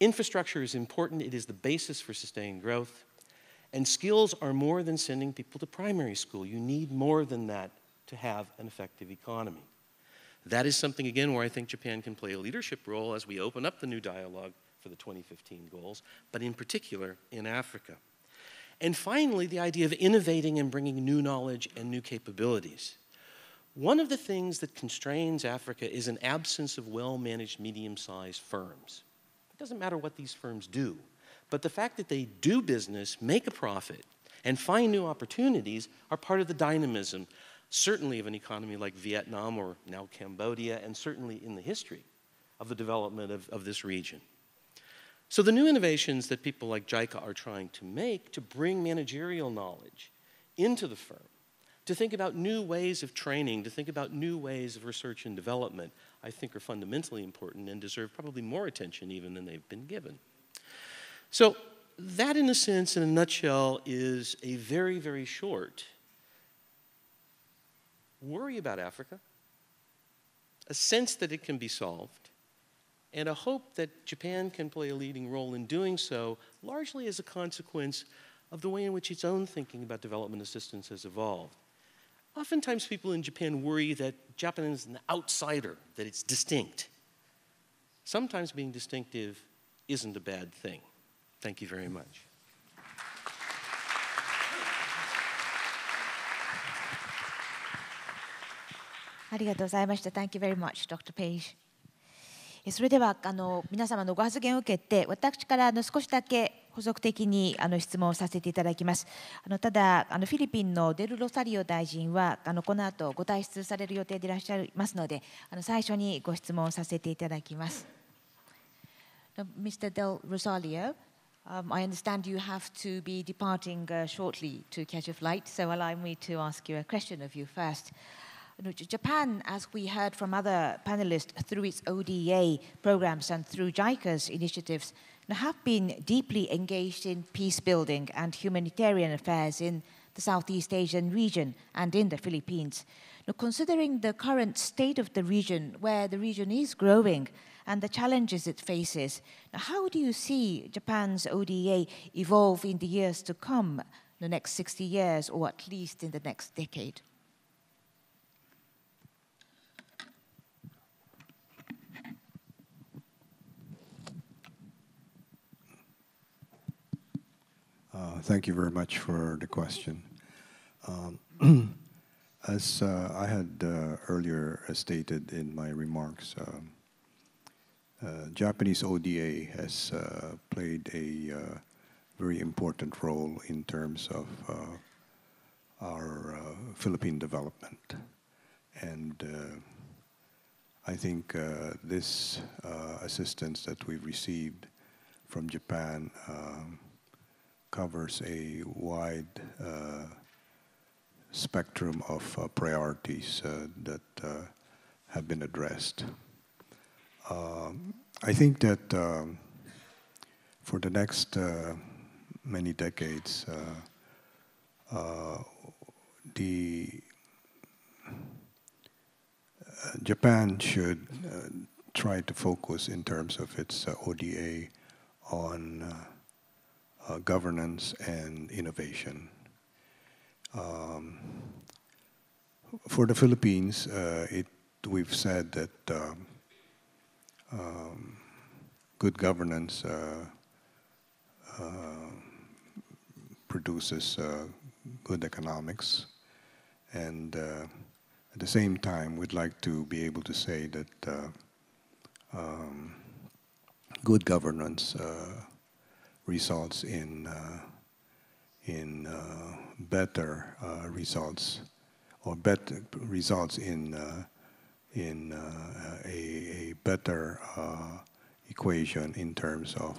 [SPEAKER 6] Infrastructure is important, it is the basis for sustained growth. And skills are more than sending people to primary school. You need more than that to have an effective economy. That is something, again, where I think Japan can play a leadership role as we open up the new dialogue for the 2015 goals, but in particular in Africa. And finally, the idea of innovating and bringing new knowledge and new capabilities. One of the things that constrains Africa is an absence of well managed medium sized firms. Doesn't matter what these firms do. But the fact that they do business, make a profit, and find new opportunities are part of the dynamism, certainly of an economy like Vietnam or now Cambodia, and certainly in the history of the development of, of this region. So the new innovations that people like JICA are trying to make to bring managerial knowledge into the firm, to think about new ways of training, to think about new ways of research and development, I think are fundamentally important and deserve probably more attention even than they've been given. So that, in a sense, in a nutshell, is a very, very short worry about Africa, a sense that it can be solved, and a hope that Japan can play a leading role in doing so, largely as a consequence of the way in which its own thinking about development assistance has evolved. Oftentimes, people in Japan worry that Japan is an outsider, that it's distinct. Sometimes being distinctive isn't a bad thing. Thank you very much.
[SPEAKER 2] Thank you very much, Dr. Page. それではあの皆様のご発言を受けて私からあの少しだけ補足的にあの質問をさせていただきます。あのただあのフィリピンのデルロサリオ大臣はあのこの後ご退出される予定でいらっしゃいますので、あの最初にご質問をさせていただきます。Mr. Del Rosario, um, I understand you have to be departing uh, shortly to catch a flight, so allow me to ask you a question of you first. Japan, as we heard from other panelists, through its ODA programs and through JICA's initiatives, and have been deeply engaged in peace building and humanitarian affairs in the Southeast Asian region and in the Philippines. Now, considering the current state of the region, where the region is growing, and the challenges it faces, now, how do you see Japan's ODA evolve in the years to come, the next 60 years, or at least in the next decade?
[SPEAKER 4] Uh, thank you very much for the question. Um, as uh, I had uh, earlier stated in my remarks, um, uh, Japanese ODA has uh, played a very important role in terms of our Philippine development. And I think this assistance that we've received from Japan um, covers a wide uh, spectrum of uh, priorities uh, that uh, have been addressed. Um, I think that um, for the next uh, many decades, uh, the Japan should try to focus in terms of its ODA on uh, governance and innovation. Um, for the Philippines, uh, it, we've said that um, um good governance uh, uh produces uh, good economics. And uh, at the same time, we'd like to be able to say that um, good governance results in, uh, in uh, better uh, results or better results in, in a, a, better equation in terms of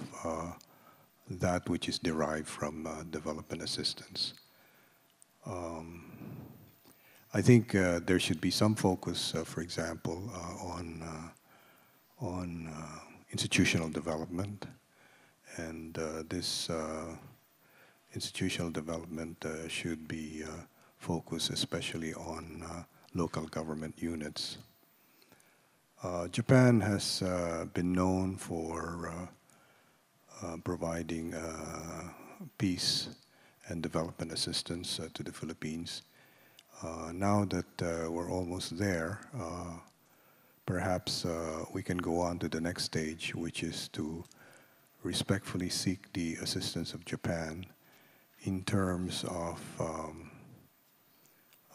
[SPEAKER 4] that which is derived from uh, development assistance. Um, I think uh, there should be some focus, uh, for example, on, on institutional development and uh, this uh, institutional development uh, should be focused especially on local government units. Japan has been known for providing peace and development assistance uh, to the Philippines. Uh, now that uh, we're almost there, perhaps we can go on to the next stage, which is to respectfully seek the assistance of Japan in terms of um,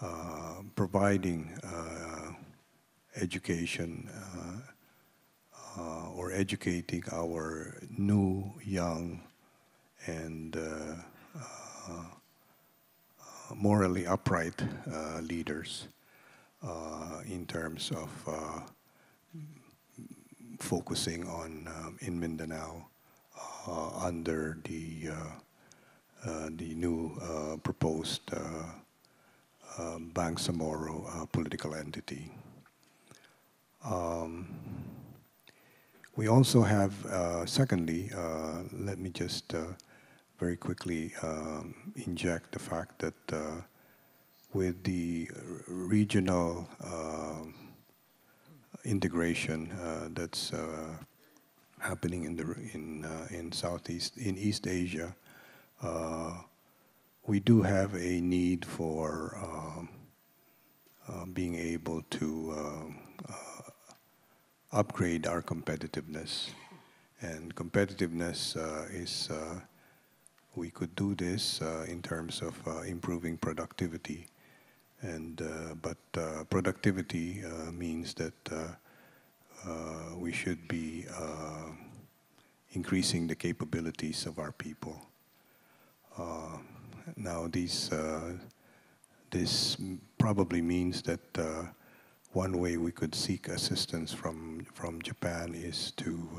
[SPEAKER 4] uh, providing uh, education uh, uh, or educating our new, young, and uh, morally upright leaders in terms of focusing on um, in Mindanao uh, under the uh, uh, the new proposed um, Bangsamoro political entity. Um, we also have, secondly, let me just very quickly um, inject the fact that uh, with the regional uh, integration uh, that's happening in the in uh, in Southeast in East Asia, uh, we do have a need for um, uh, being able to um, uh, upgrade our competitiveness, and competitiveness uh, is. we could do this in terms of improving productivity, and but productivity means that uh, we should be uh, increasing the capabilities of our people. Uh, now, these, this probably means that one way we could seek assistance from, from Japan is to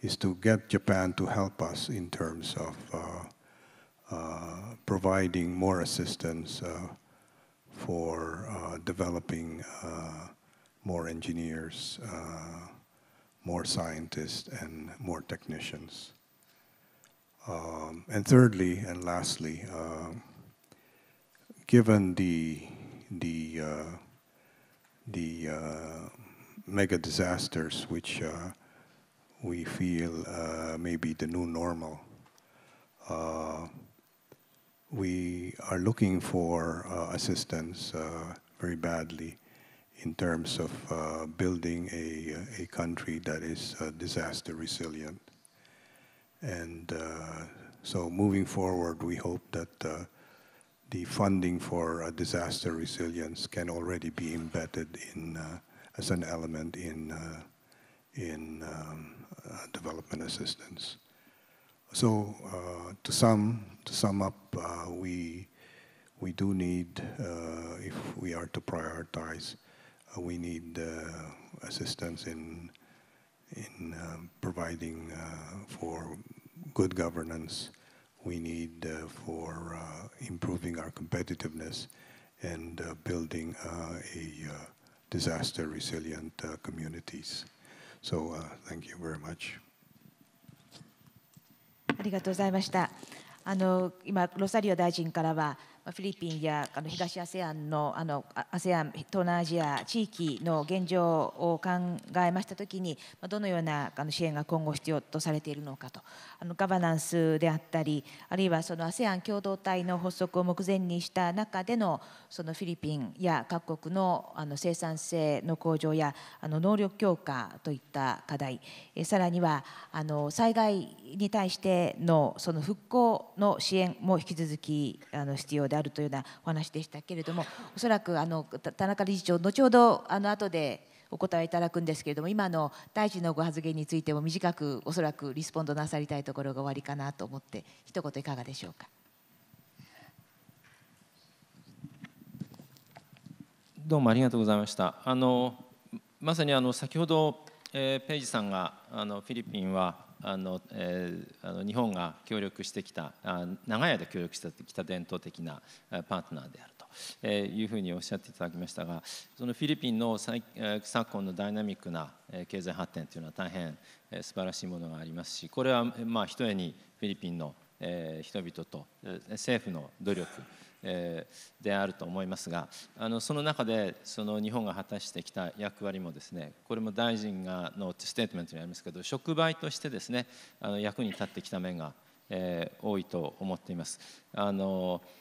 [SPEAKER 4] is to get Japan to help us in terms of uh, uh, providing more assistance uh, for developing more engineers, uh, more scientists, and more technicians. Um, and thirdly, and lastly, uh, given the the uh, the uh, mega disasters which uh, we feel may be the new normal, we are looking for assistance very badly in terms of uh, building a, a country that is uh, disaster resilient. And uh, so moving forward, we hope that uh, the funding for disaster resilience can already be embedded in, uh, as an element in, uh, in um, development assistance. So to, sum, to sum up, we, we do need, if we are to prioritize, uh, we need uh, assistance in in um, providing uh, for good governance. We need for improving our competitiveness and building a disaster resilient communities. So thank you very much.
[SPEAKER 2] ありがとうございました。あの今ロサリオ大臣からはフィリピンや東アセアンのあの ASEAN 東南アジア地域の現状を考えましたときにどのような支援が今後必要とされているのかとあのガバナンスであったりあるいはその ASEAN 共同体の発足を目前にした中でのそのフィリピンや各国のあの生産性の向上やあの能力強化といった課題さらにはあの災害に対してのその復興の支援も引き続きあの必要です。あるというようなお話でしたけれどもおそらくあの田中理事長後ほどあの後でお答えいただくんですけれども今の大臣のご発言についても短くおそらくリスポンドなさりたいところが終わりかなと思って一言いかがでしょうか。
[SPEAKER 3] どうもありがとうございました。あのまさにあの先ほど、えー、ペイジさんがあのフィリピンはあの、えー、あの日本が協力してきたあ長い間協力してきた伝統的なパートナーであると、えー、いうふうにおっしゃっていただきましたがそのフィリピンの最、昨今のダイナミックな経済発展というのは大変、え素晴らしいものがありますしこれは、まあ、ひとえにフィリピンの、え人々と、え政府の努力えー、であると思いますがあのその中でその日本が果たしてきた役割もですねこれも大臣がのステートメントにありますけど触媒としてですねあの役に立ってきた面が、えー、多いと思っています。あのー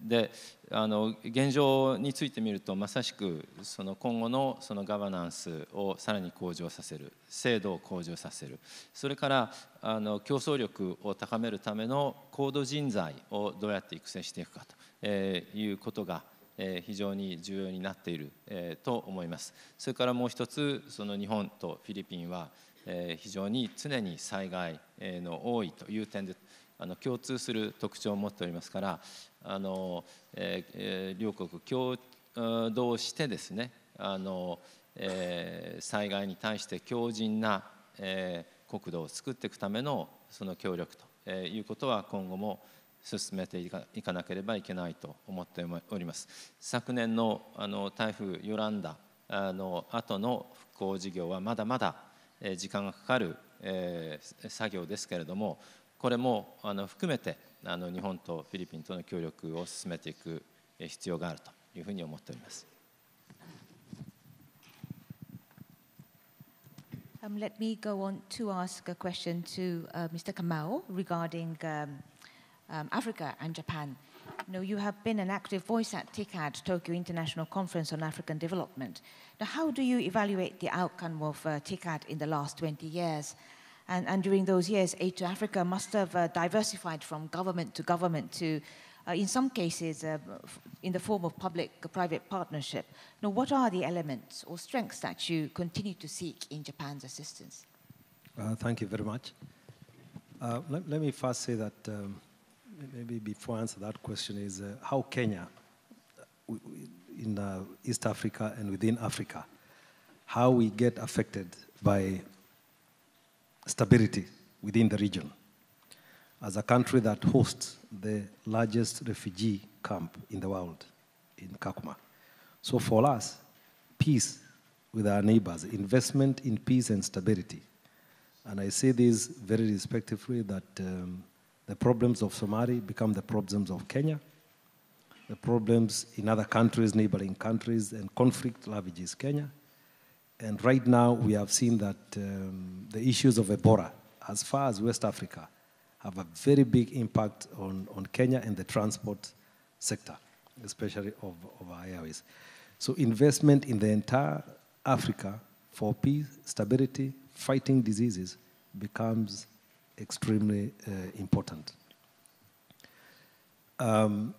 [SPEAKER 3] であの現状について見るとまさしくその今後のそのガバナンスをさらに向上させる制度を向上させるそれからあの競争力を高めるための高度人材をどうやって育成していくかとえいうことがえ非常に重要になっているえと思いますそれからもう一つその日本とフィリピンはえ非常に常に災害の多いという点であの共通する特徴を持っておりますからあの、えー、両国共同してですねあの、えー、災害に対して強靭な、えー、国土を作っていくためのその協力と、えー、いうことは今後も進めていかいかなければいけないと思っております。昨年のあの台風ヨランダあの後の復興事業はまだまだ時間がかかる作業ですけれどもこれもあの含めてあの日本とフィリピンとの協力を進めていく必要があるというふうに思っております。
[SPEAKER 2] Um, let me go on to ask a question to uh, Mr. Kamau regarding um, um, Africa and Japan. You know, you have been an active voice at TICAD, Tokyo International Conference on African Development. Now, how do you evaluate the outcome of uh, TICAD in the last 20 years? And, and during those years, Aid to Africa must have uh, diversified from government to government to, uh, in some cases, uh, in the form of public-private partnership. Now, what are the elements or strengths that you continue to seek in Japan's assistance?
[SPEAKER 5] Uh, thank you very much. Uh, let, let, me first say that um, maybe before I answer that question is how Kenya in East Africa and within Africa, how we get affected by stability within the region as a country that hosts the largest refugee camp in the world in Kakuma. So for us, peace with our neighbors, investment in peace and stability. And I say this very respectfully that um, the problems of Somali become the problems of Kenya, the problems in other countries, neighboring countries, and conflict ravages Kenya. And right now, we have seen that um, the issues of Ebola, as far as West Africa, have a very big impact on, on Kenya and the transport sector, especially of, of our airways. So investment in the entire Africa for peace, stability, fighting diseases becomes extremely uh, important. Um,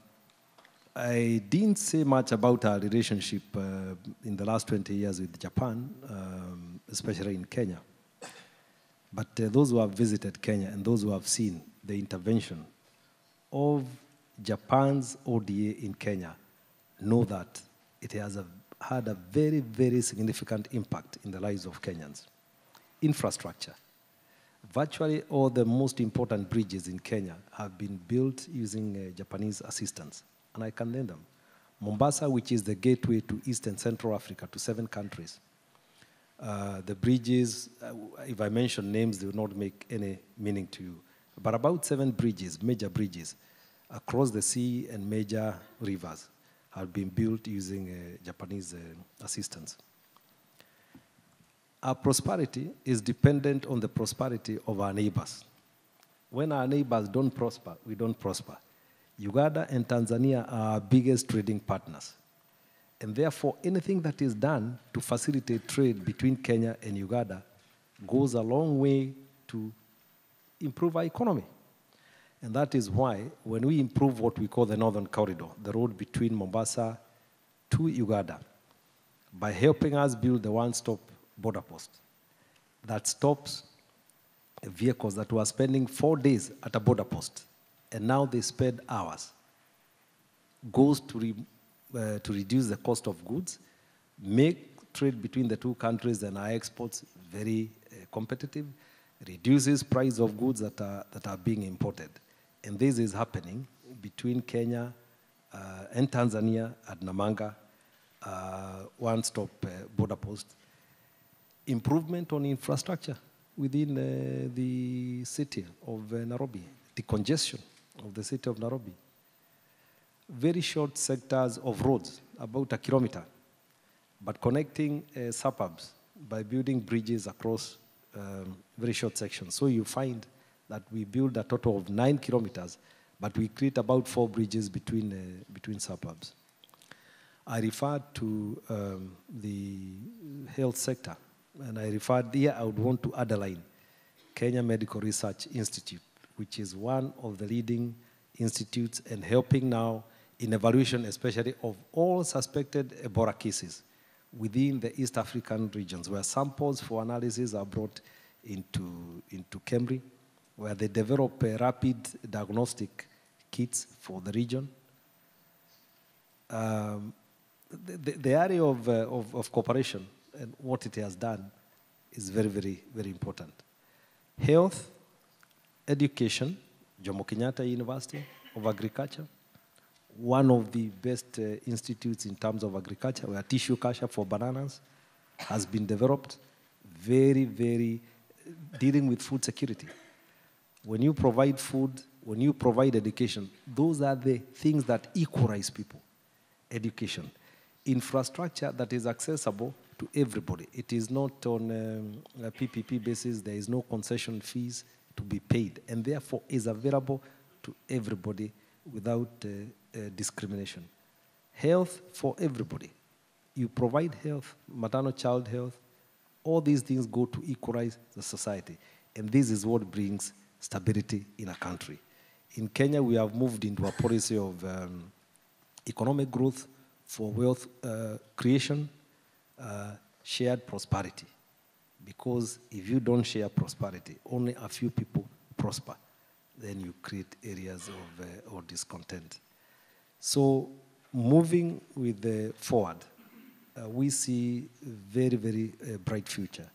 [SPEAKER 5] I didn't say much about our relationship uh, in the last 20 years with Japan, um, especially in Kenya. But uh, those who have visited Kenya and those who have seen the intervention of Japan's ODA in Kenya know that it has a, had a very, very significant impact in the lives of Kenyans. Infrastructure. Virtually all the most important bridges in Kenya have been built using uh, Japanese assistance and I can name them. Mombasa, which is the gateway to East and Central Africa, to seven countries. Uh, the bridges, uh, if I mention names, they will not make any meaning to you. But about seven bridges, major bridges, across the sea and major rivers have been built using uh, Japanese uh, assistance. Our prosperity is dependent on the prosperity of our neighbors. When our neighbors don't prosper, we don't prosper. Uganda and Tanzania are our biggest trading partners. And therefore, anything that is done to facilitate trade between Kenya and Uganda goes a long way to improve our economy. And that is why when we improve what we call the Northern Corridor, the road between Mombasa to Uganda, by helping us build the one-stop border post that stops vehicles that were spending four days at a border post and now they spend hours, goes to, re, uh, to reduce the cost of goods, make trade between the two countries and our exports very uh, competitive, reduces price of goods that are, that are being imported. And this is happening between Kenya uh, and Tanzania at Namanga, uh, one-stop uh, border post. Improvement on infrastructure within uh, the city of Nairobi, the congestion of the city of Nairobi. Very short sectors of roads, about a kilometer, but connecting uh, suburbs by building bridges across um, very short sections. So you find that we build a total of nine kilometers, but we create about four bridges between, uh, between suburbs. I referred to um, the health sector, and I referred here, I would want to add a line, Kenya Medical Research Institute which is one of the leading institutes and helping now in evaluation especially of all suspected Ebola cases within the East African regions where samples for analysis are brought into, into Cambry, where they develop rapid diagnostic kits for the region. Um, the, the, area of, uh, of, of cooperation and what it has done is very, very, very important. Health, education, Jomo Kenyatta University of Agriculture, one of the best uh, institutes in terms of agriculture, where tissue culture for bananas has been developed, very, very uh, dealing with food security. When you provide food, when you provide education, those are the things that equalize people. Education, infrastructure that is accessible to everybody. It is not on um, a PPP basis. There is no concession fees to be paid and therefore is available to everybody without uh, uh, discrimination. Health for everybody. You provide health, maternal child health, all these things go to equalize the society. And this is what brings stability in a country. In Kenya, we have moved into a policy of um, economic growth for wealth uh, creation, uh, shared prosperity. Because if you don't share prosperity, only a few people prosper. Then you create areas of uh, discontent. So moving with the uh, forward, uh, we see very, very uh, bright future,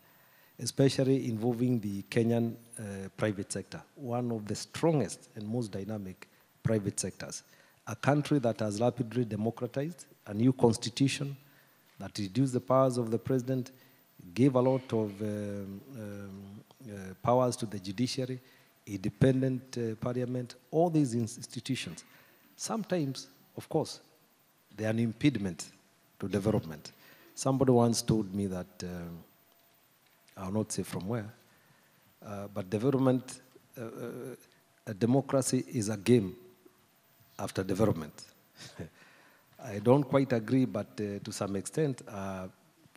[SPEAKER 5] especially involving the Kenyan uh, private sector, one of the strongest and most dynamic private sectors. A country that has rapidly democratized, a new constitution that reduced the powers of the president, give a lot of um, um, uh, powers to the judiciary, independent uh, parliament, all these institutions. Sometimes, of course, they are an impediment to development. Somebody once told me that, um, I'll not say from where, uh, but development, uh, uh, democracy is a game after development. I don't quite agree, but uh, to some extent,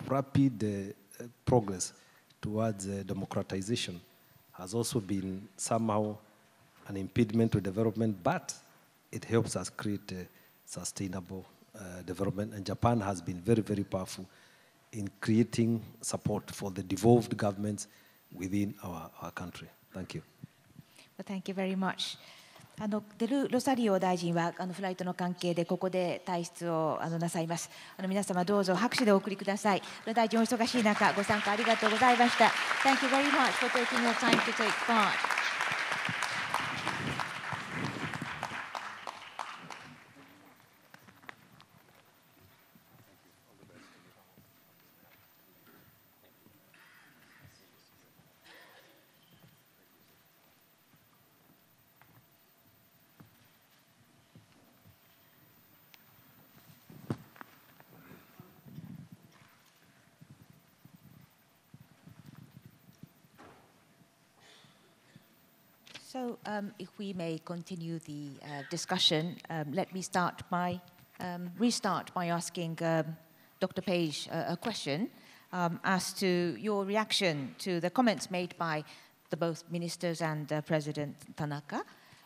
[SPEAKER 5] rapid progress towards uh, democratization has also been somehow an impediment to development, but it helps us create sustainable uh, development. And Japan has been very, very powerful in creating support for the devolved governments within our, our country. Thank you.
[SPEAKER 2] Well, thank you very much. あのデル・ロサリオ大臣はあのフライトの関係でここで退出をあのなさいます。あの皆様どうぞ拍手でお送りください。大臣お忙しい中ご参加ありがとうございました。Thank you very much for taking your time to take part. um, if we may continue the uh, discussion, um, let me start by, um, restart by asking um, Dr. Page a question um, as to your reaction to the comments made by the both ministers and uh, President Tanaka.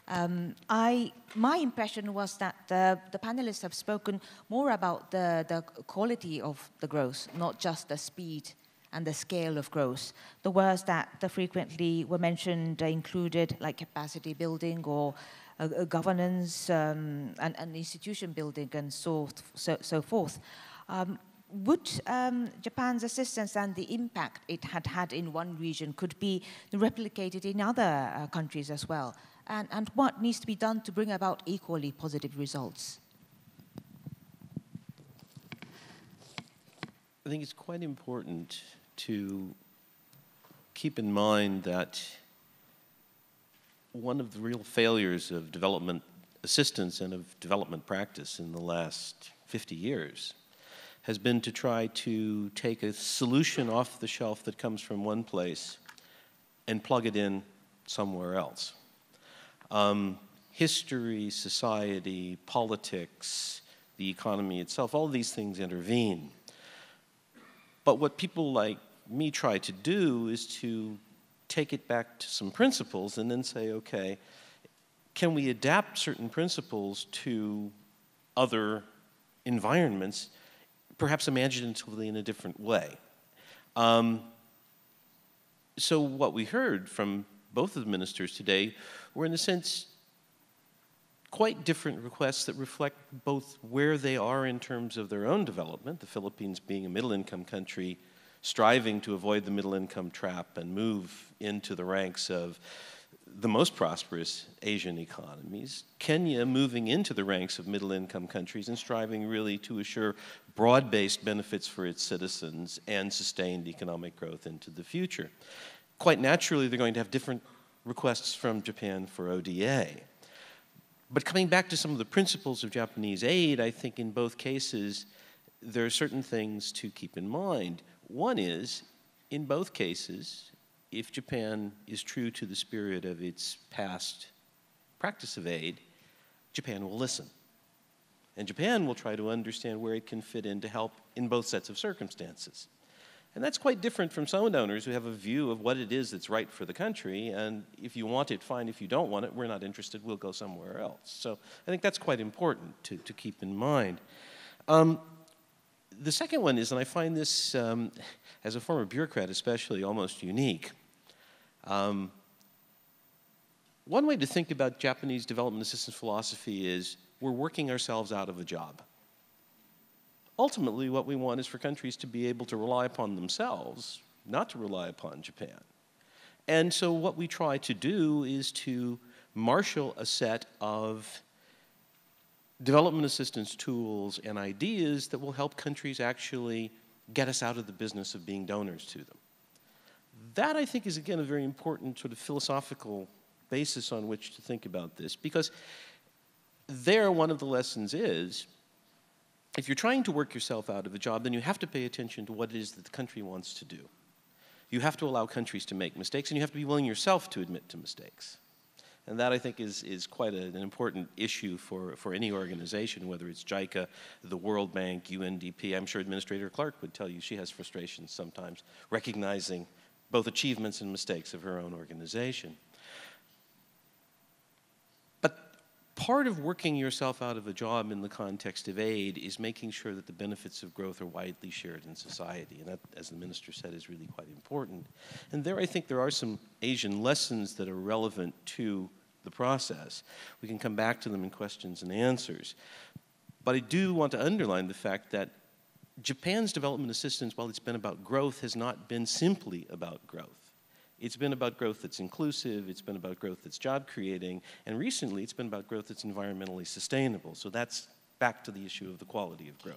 [SPEAKER 2] Um, I, my impression was that the, the, panelists have spoken more about the, the quality of the growth, not just the speed and the scale of growth. The words that frequently were mentioned included like capacity building or governance um, and, and, institution building and so, so, so forth. Um, would um, Japan's assistance and the impact it had had in one region could be replicated in other uh, countries as well? And, and what needs to be done to bring about equally positive results? I think it's quite
[SPEAKER 6] important to keep in mind that one of the real failures of development assistance and of development practice in the last 50 years has been to try to take a solution off the shelf that comes from one place and plug it in somewhere else. Um, history, society, politics, the economy itself, all these things intervene. But what people like me try to do is to take it back to some principles and then say, okay, can we adapt certain principles to other environments, perhaps imaginatively in a different way? Um, so, what we heard from both of the ministers today were, in a sense, quite different requests that reflect both where they are in terms of their own development, the Philippines being a middle income country, striving to avoid the middle income trap and move into the ranks of the most prosperous Asian economies, Kenya moving into the ranks of middle income countries and striving really to assure broad based benefits for its citizens and sustained economic growth into the future. Quite naturally, they're going to have different requests from Japan for ODA. But coming back to some of the principles of Japanese aid, I think in both cases, there are certain things to keep in mind. One is, in both cases, if Japan is true to the spirit of its past practice of aid, Japan will listen. And Japan will try to understand where it can fit in to help in both sets of circumstances. And that's quite different from donors who have a view of what it is that's right for the country. And if you want it, fine. If you don't want it, we're not interested. We'll go somewhere else. So I think that's quite important to, to keep in mind. Um, the second one is, and I find this, um, as a former bureaucrat especially, almost unique. Um, one way to think about Japanese development assistance philosophy is we're working ourselves out of a job. Ultimately, what we want is for countries to be able to rely upon themselves, not to rely upon Japan. And so, what we try to do is to marshal a set of development assistance tools and ideas that will help countries actually get us out of the business of being donors to them. That, I think, is again a very important sort of philosophical basis on which to think about this because there, one of the lessons is if you're trying to work yourself out of a job, then you have to pay attention to what it is that the country wants to do. You have to allow countries to make mistakes, and you have to be willing yourself to admit to mistakes. And that, I think, is, is quite an important issue for, for any organization, whether it's JICA, the World Bank, UNDP. I'm sure Administrator Clark would tell you she has frustrations sometimes recognizing both achievements and mistakes of her own organization. part of working yourself out of a job in the context of aid is making sure that the benefits of growth are widely shared in society. And that, as the minister said, is really quite important. And there, I think there are some Asian lessons that are relevant to the process. We can come back to them in questions and answers. But I do want to underline the fact that Japan's development assistance, while it's been about growth, has not been simply about growth. It's been about growth that's inclusive, it's been about growth that's job creating, and recently it's been about growth that's environmentally sustainable. So that's back to the issue of the quality of growth.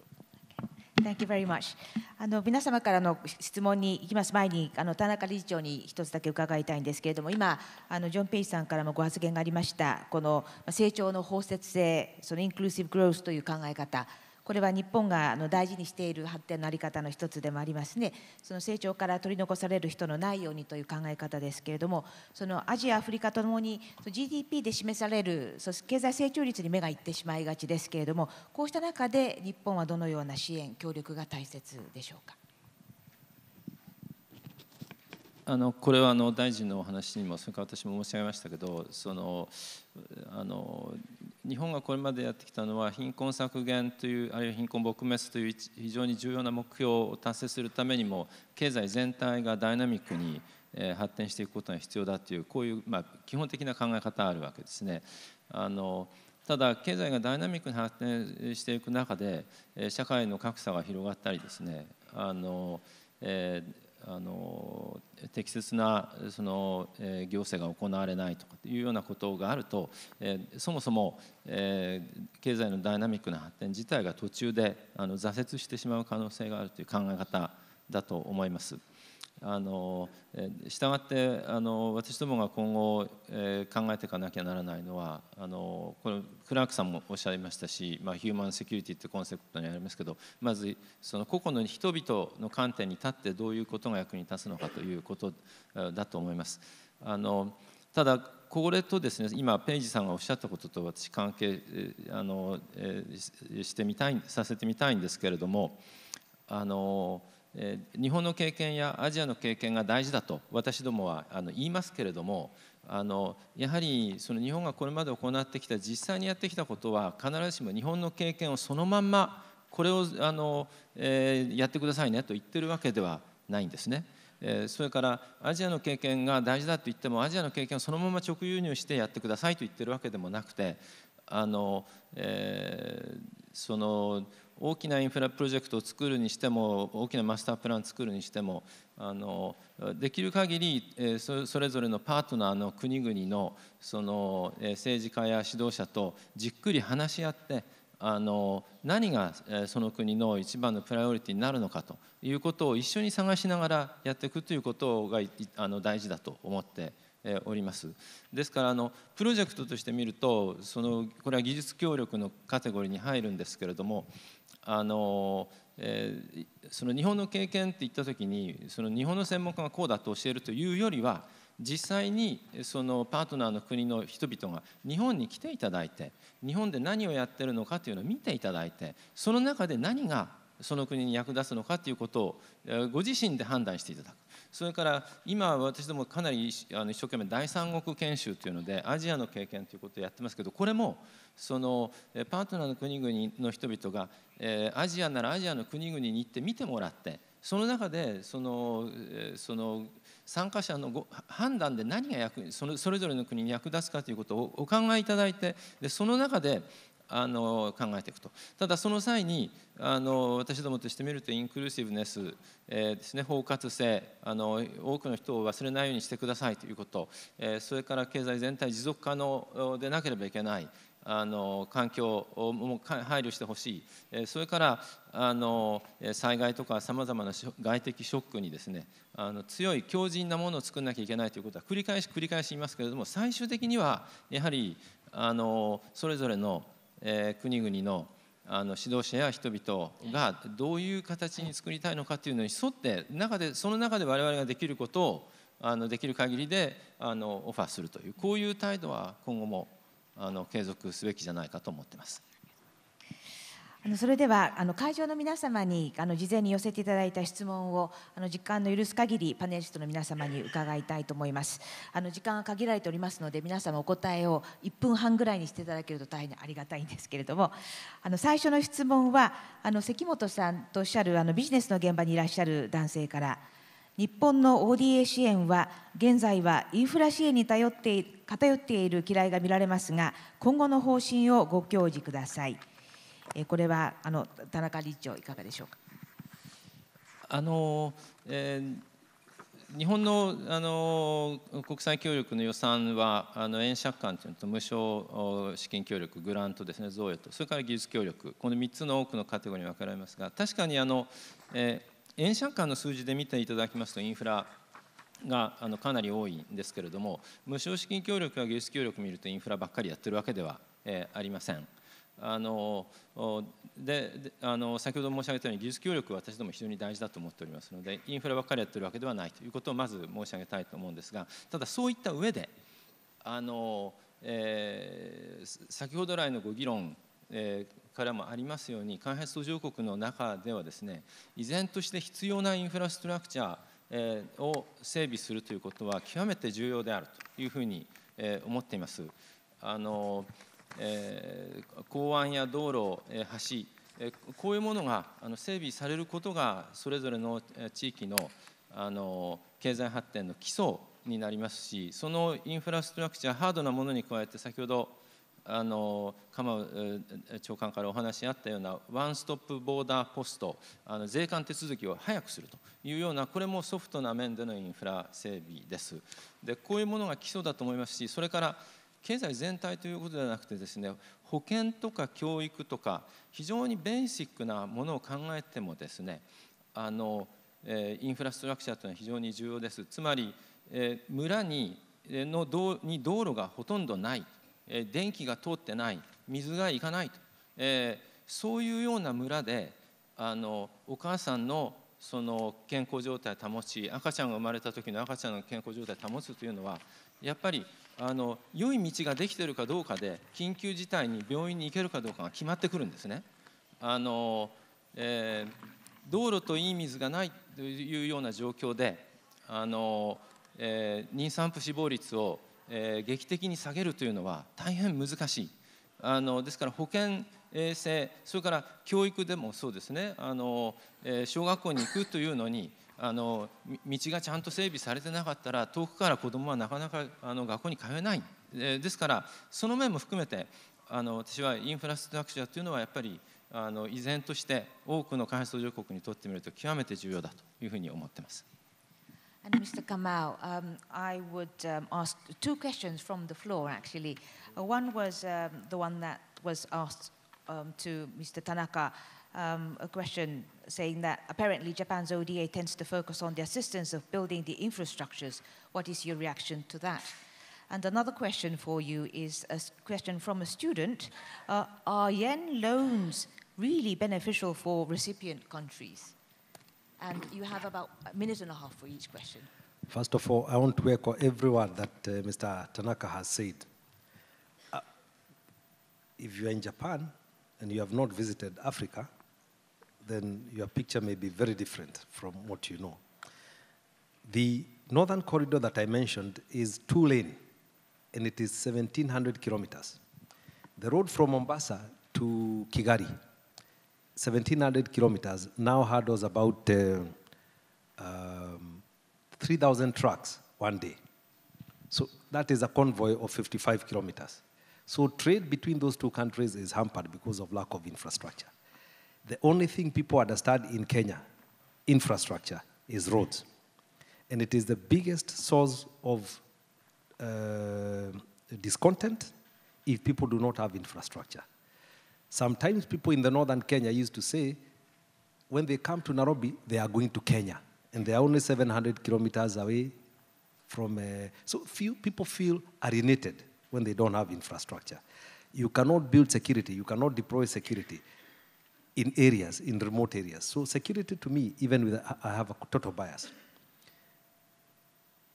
[SPEAKER 2] Thank you very much. あの皆様からの質問に行きます前にあの田中理事長に一つだけ伺いたいんですけれども今あのジョン・ペイさんからもご発言がありましたこの成長の包摂性そのインクルーシブ・グロースという考え方これは日本があの大事にしている発展のあり方の一つでもありますねその成長から取り残される人のないようにという考え方ですけれどもそのアジアアフリカともに GDP で示される経済成長率に目がいってしまいがちですけれどもこうした中で日本はどのような支援協力が大切でしょうか。
[SPEAKER 3] あのこれはあの大臣のお話にもそれから私も申し上げましたけどそのあの日本がこれまでやってきたのは貧困削減というあるいは貧困撲滅という非常に重要な目標を達成するためにも経済全体がダイナミックに発展していくことが必要だというこういう、まあ、基本的な考え方があるわけですね。あのただ経済がダイナミックに発展していく中で社会の格差が広がったりですねあの、えーあの適切なその、え行政が行われないとかいうようなことがあると、えそもそも、え経済のダイナミックな発展自体が途中であの挫折してしまう可能性があるという考え方だと思います。あのがってあの私どもが今後、えー、考えていかなきゃならないのはあのこれクラークさんもおっしゃいましたし、まあ、ヒューマンセキュリティってコンセプトにありますけどまずその個々の人々の観点に立ってどういうことが役に立つのかということだと思います。あのただこれとですね今ペイジさんがおっしゃったことと私関係あのしてみたいさせてみたいんですけれどもあの日本の経験やアジアの経験が大事だと私どもはあの言いますけれどもあのやはりその日本がこれまで行ってきた実際にやってきたことは必ずしも日本の経験をそのまんまこれをあの、えー、やってくださいねと言ってるわけではないんですね。えー、それからアジアの経験が大事だと言ってもアジアの経験をそのまま直輸入してやってくださいと言ってるわけでもなくてあの、えー、その大きなインフラプロジェクトを作るにしても大きなマスタープラン作るにしてもあのできる限り、えそれぞれのパートナーの国々のその、え政治家や指導者とじっくり話し合ってあの何がその国の一番のプライオリティになるのかということを一緒に探しながらやっていくということがあの大事だと思っておりますですからあのプロジェクトとして見るとそのこれは技術協力のカテゴリーに入るんですけれどもあの、えー、その日本の経験って言った時にその日本の専門家がこうだと教えるというよりは実際にそのパートナーの国の人々が日本に来ていただいて日本で何をやってるのかというのを見ていただいてその中で何がその国に役立つのかということをご自身で判断していただくそれから今私どもかなり一生懸命第三国研修というのでアジアの経験ということをやってますけどこれもそのパートナーの国々の人々が、えアジアならアジアの国々に行って見てもらってその中でそのその参加者のご判断で何が役そのそれぞれの国に役立つかということをお考えいただいてでその中であの考えていくとただその際にあの私どもとしてみるとインクルーシブネス、えー、ですね、包括性あの多くの人を忘れないようにしてくださいということ、えー、それから経済全体持続可能でなければいけないあの環境も配慮してほしい、えー、それからあの災害とかさまざまな外的ショックにですねあの強い強靭なものを作らなきゃいけないということは繰り返し繰り返し言いますけれども最終的にはやはりあのそれぞれのえ国々のあの指導者や人々がどういう形に作りたいのかというのに沿って中でその中で我々ができることをあのできる限りであのオファーするというこういう態度は今後もあの継続すべきじゃないかと思ってます。
[SPEAKER 2] あのそれではあの会場の皆様にあの事前に寄せていただいた質問をあの時間の許す限りパネリストの皆様に伺いたいと思いますあの時間が限られておりますので皆様お答えを1分半ぐらいにしていただけると大変ありがたいんですけれどもあの最初の質問はあの関本さんとおっしゃるあのビジネスの現場にいらっしゃる男性から日本の ODA 支援は現在はインフラ支援に頼って偏っている嫌いが見られますが今後の方針をご教示ください。えこれはあの田中理事長いかがでしょうか。
[SPEAKER 3] あの、えー、日本のあの国際協力の予算はあの円借款というのと無償資金協力グラントですね贈与とそれから技術協力この3つの多くのカテゴリーに分かれますが確かにあの、えー、円借款の数字で見ていただきますとインフラがあのかなり多いんですけれども無償資金協力や技術協力を見るとインフラばっかりやってるわけでは、えー、ありません。あのであの先ほど申し上げたように技術協力は私ども非常に大事だと思っておりますのでインフラばっかりやってるわけではないということをまず申し上げたいと思うんですがただそういった上であの、えー、先ほど来のご議論、えー、からもありますように開発途上国の中ではですね依然として必要なインフラストラクチャーえを整備するということは極めて重要であるというふうに、え思っています。あのえ港湾や道路、え橋、えこういうものがあの整備されることがそれぞれの地域のあの経済発展の基礎になりますしそのインフラストラクチャーハードなものに加えて先ほどあの鎌尾長官からお話あったようなワンストップボーダーポストあの税関手続きを早くするというようなこれもソフトな面でのインフラ整備ですでこういうものが基礎だと思いますしそれから経済全体ということではなくてですね保険とか教育とか非常にベーシックなものを考えてもですねあの、えー、インフラストラクチャーというのは非常に重要ですつまり、えー、村にの道に道路がほとんどない、えー、電気が通ってない水が行かないと、えー、そういうような村であのお母さんのその健康状態を保ち赤ちゃんが生まれた時の赤ちゃんの健康状態を保つというのはやっぱりあの良い道ができてるかどうかで緊急事態に病院に行けるかどうかが決まってくるんですね。あのえー、道路といい水がないというような状況であの、えー、妊産婦死亡率を、えー、劇的に下げるというのは大変難しいあのですから保健衛生それから教育でもそうですねあの、え小学校に行くというのにあの道がちゃんと整備されてなかったら遠くから子どもはなかなかあの学校に通えない、ですからその面も含めてあの私はインフラストラクチャーというのはやっぱりあの依然として多くの開発途上国にとってみると極めて重要だというふうに思っています。
[SPEAKER 2] And Mr. Kamau, um, I would um, ask two questions from the floor, actually. Uh, one was um, the one that was asked um, to Mr. Tanaka. um, a question saying that apparently Japan's ODA tends to focus on the assistance of building the infrastructures. What is your reaction to that? And another question for you is a question from a student. Uh, are yen loans really beneficial for recipient countries? And you have about a minute and a half for each question.
[SPEAKER 5] First of all, I want to echo everyone that uh, Mr. Tanaka has said. Uh, if you are in Japan and you have not visited Africa, then your picture may be very different from what you know. The northern corridor that I mentioned is two lane, and it is 1,700 kilometers. The road from Mombasa to Kigali, 1,700 kilometers, now had hurdles about uh, um, 3,000 trucks one day. So that is a convoy of 55 kilometers. So trade between those two countries is hampered because of lack of infrastructure. The only thing people understand in Kenya, infrastructure, is roads. And it is the biggest source of uh, discontent if people do not have infrastructure. Sometimes people in the northern Kenya used to say, when they come to Nairobi, they are going to Kenya. And they are only 700 kilometers away from. Uh, so few people feel alienated when they don't have infrastructure. You cannot build security, you cannot deploy security in areas, in remote areas. So security to me, even with I have a total bias.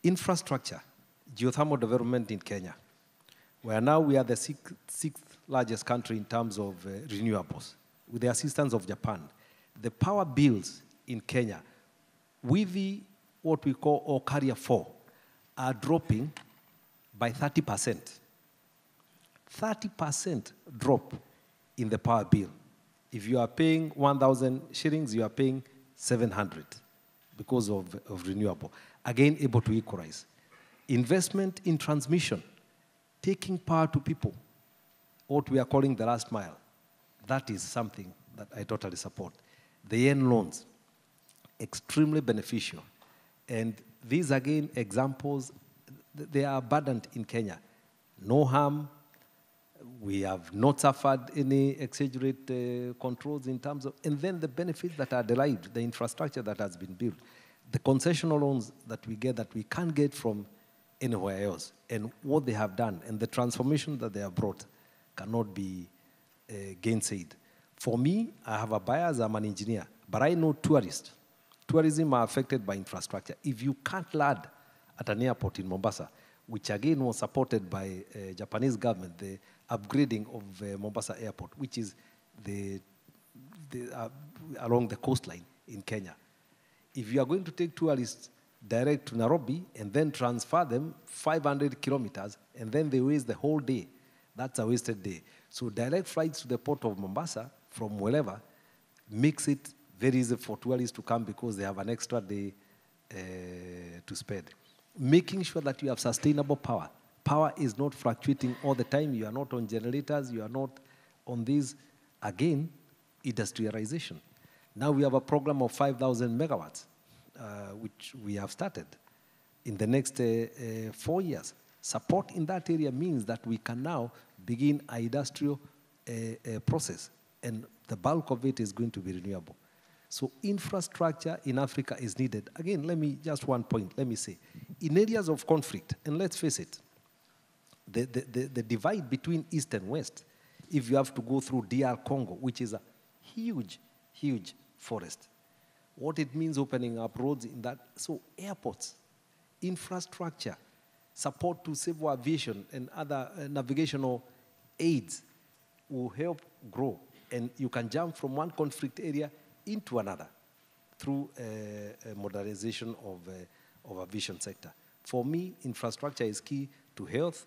[SPEAKER 5] Infrastructure, geothermal development in Kenya, where now we are the sixth, sixth largest country in terms of uh, renewables, with the assistance of Japan. The power bills in Kenya, with the, what we call all carrier 4, are dropping by 30%. 30% drop in the power bill if you are paying 1,000 shillings, you are paying 700 because of, of renewable. Again, able to equalize. Investment in transmission, taking power to people, what we are calling the last mile. That is something that I totally support. The yen loans, extremely beneficial. And these, again, examples, they are abundant in Kenya. No harm, we have not suffered any exchange rate uh, controls in terms of, and then the benefits that are derived, the infrastructure that has been built, the concessional loans that we get that we can't get from anywhere else, and what they have done, and the transformation that they have brought cannot be uh, gainsaid. For me, I have a bias, I'm an engineer, but I know tourists. Tourism are affected by infrastructure. If you can't land at an airport in Mombasa, which again was supported by uh, Japanese government, the upgrading of uh, Mombasa Airport, which is the, the uh, along the coastline in Kenya. If you are going to take tourists direct to Nairobi and then transfer them 500 kilometers and then they waste the whole day, that's a wasted day. So direct flights to the port of Mombasa from wherever makes it very easy for tourists to come because they have an extra day uh, to spend. Making sure that you have sustainable power Power is not fluctuating all the time. You are not on generators, you are not on these. Again, industrialization. Now we have a program of 5,000 megawatts, uh, which we have started in the next uh, uh, four years. Support in that area means that we can now begin an industrial uh, uh, process, and the bulk of it is going to be renewable. So infrastructure in Africa is needed. Again, let me just one point, let me say. In areas of conflict, and let's face it, the, the, the, divide between East and West, if you have to go through DR Congo, which is a huge, huge forest, what it means opening up roads in that. So, airports, infrastructure, support to civil aviation and other uh, navigational aids will help grow. And you can jump from one conflict area into another through uh, uh modernization of, uh, of aviation sector. For me, infrastructure is key to health,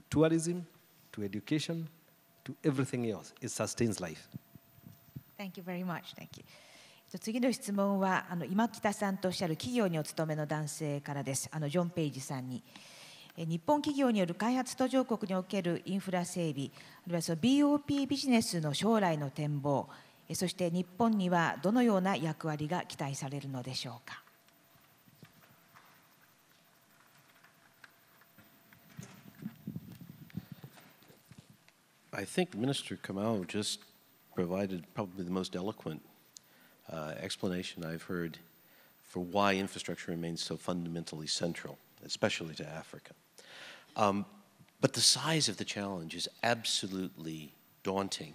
[SPEAKER 5] to tourism, to education, to everything else. It sustains life.
[SPEAKER 2] Thank you very much. Thank you. 次の質問はあの今北さんとおっしゃる企業にお勤めの男性からですあのジョン・ペイジさんに日本企業による開発途上国におけるインフラ整備あるいはその BOP ビジネスの将来の展望そして日本にはどのような役割が期待されるのでしょうか。
[SPEAKER 6] I think Minister Kamau just provided probably the most eloquent uh, explanation I've heard for why infrastructure remains so fundamentally central, especially to Africa. Um, but the size of the challenge is absolutely daunting.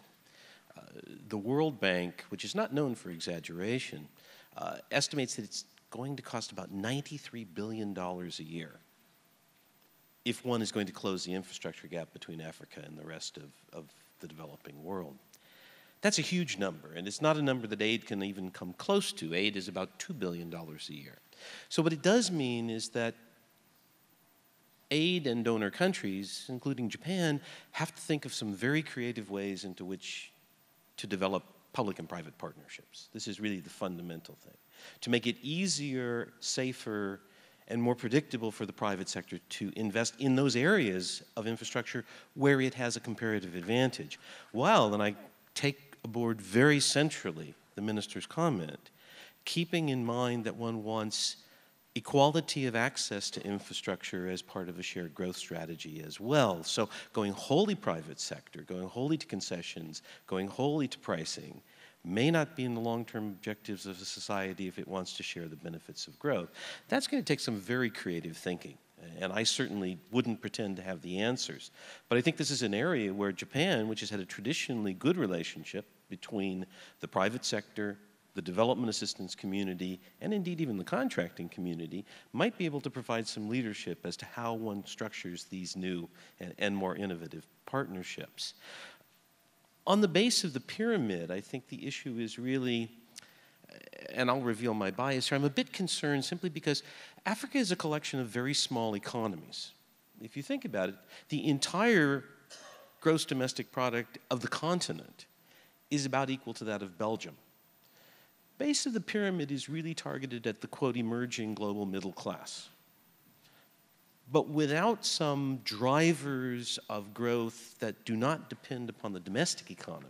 [SPEAKER 6] Uh, the World Bank, which is not known for exaggeration, uh, estimates that it's going to cost about $93 billion a year if one is going to close the infrastructure gap between Africa and the rest of, of the developing world. That's a huge number, and it's not a number that aid can even come close to. Aid is about $2 billion a year. So, what it does mean is that aid and donor countries, including Japan, have to think of some very creative ways into which to develop public and private partnerships. This is really the fundamental thing. To make it easier, safer, and more predictable for the private sector to invest in those areas of infrastructure where it has a comparative advantage. While, and I take aboard very centrally the minister's comment, keeping in mind that one wants equality of access to infrastructure as part of a shared growth strategy as well. So going wholly private sector, going wholly to concessions, going wholly to pricing, may not be in the long term objectives of a society if it wants to share the benefits of growth. That's going to take some very creative thinking. And I certainly wouldn't pretend to have the answers. But I think this is an area where Japan, which has had a traditionally good relationship between the private sector, the development assistance community, and indeed even the contracting community, might be able to provide some leadership as to how one structures these new and, and more innovative partnerships. On the base of the pyramid, I think the issue is really, and I'll reveal my bias here, I'm a bit concerned simply because Africa is a collection of very small economies. If you think about it, the entire gross domestic product of the continent is about equal to that of Belgium. Base of the pyramid is really targeted at the quote emerging global middle class. But without some drivers of growth that do not depend upon the domestic economy,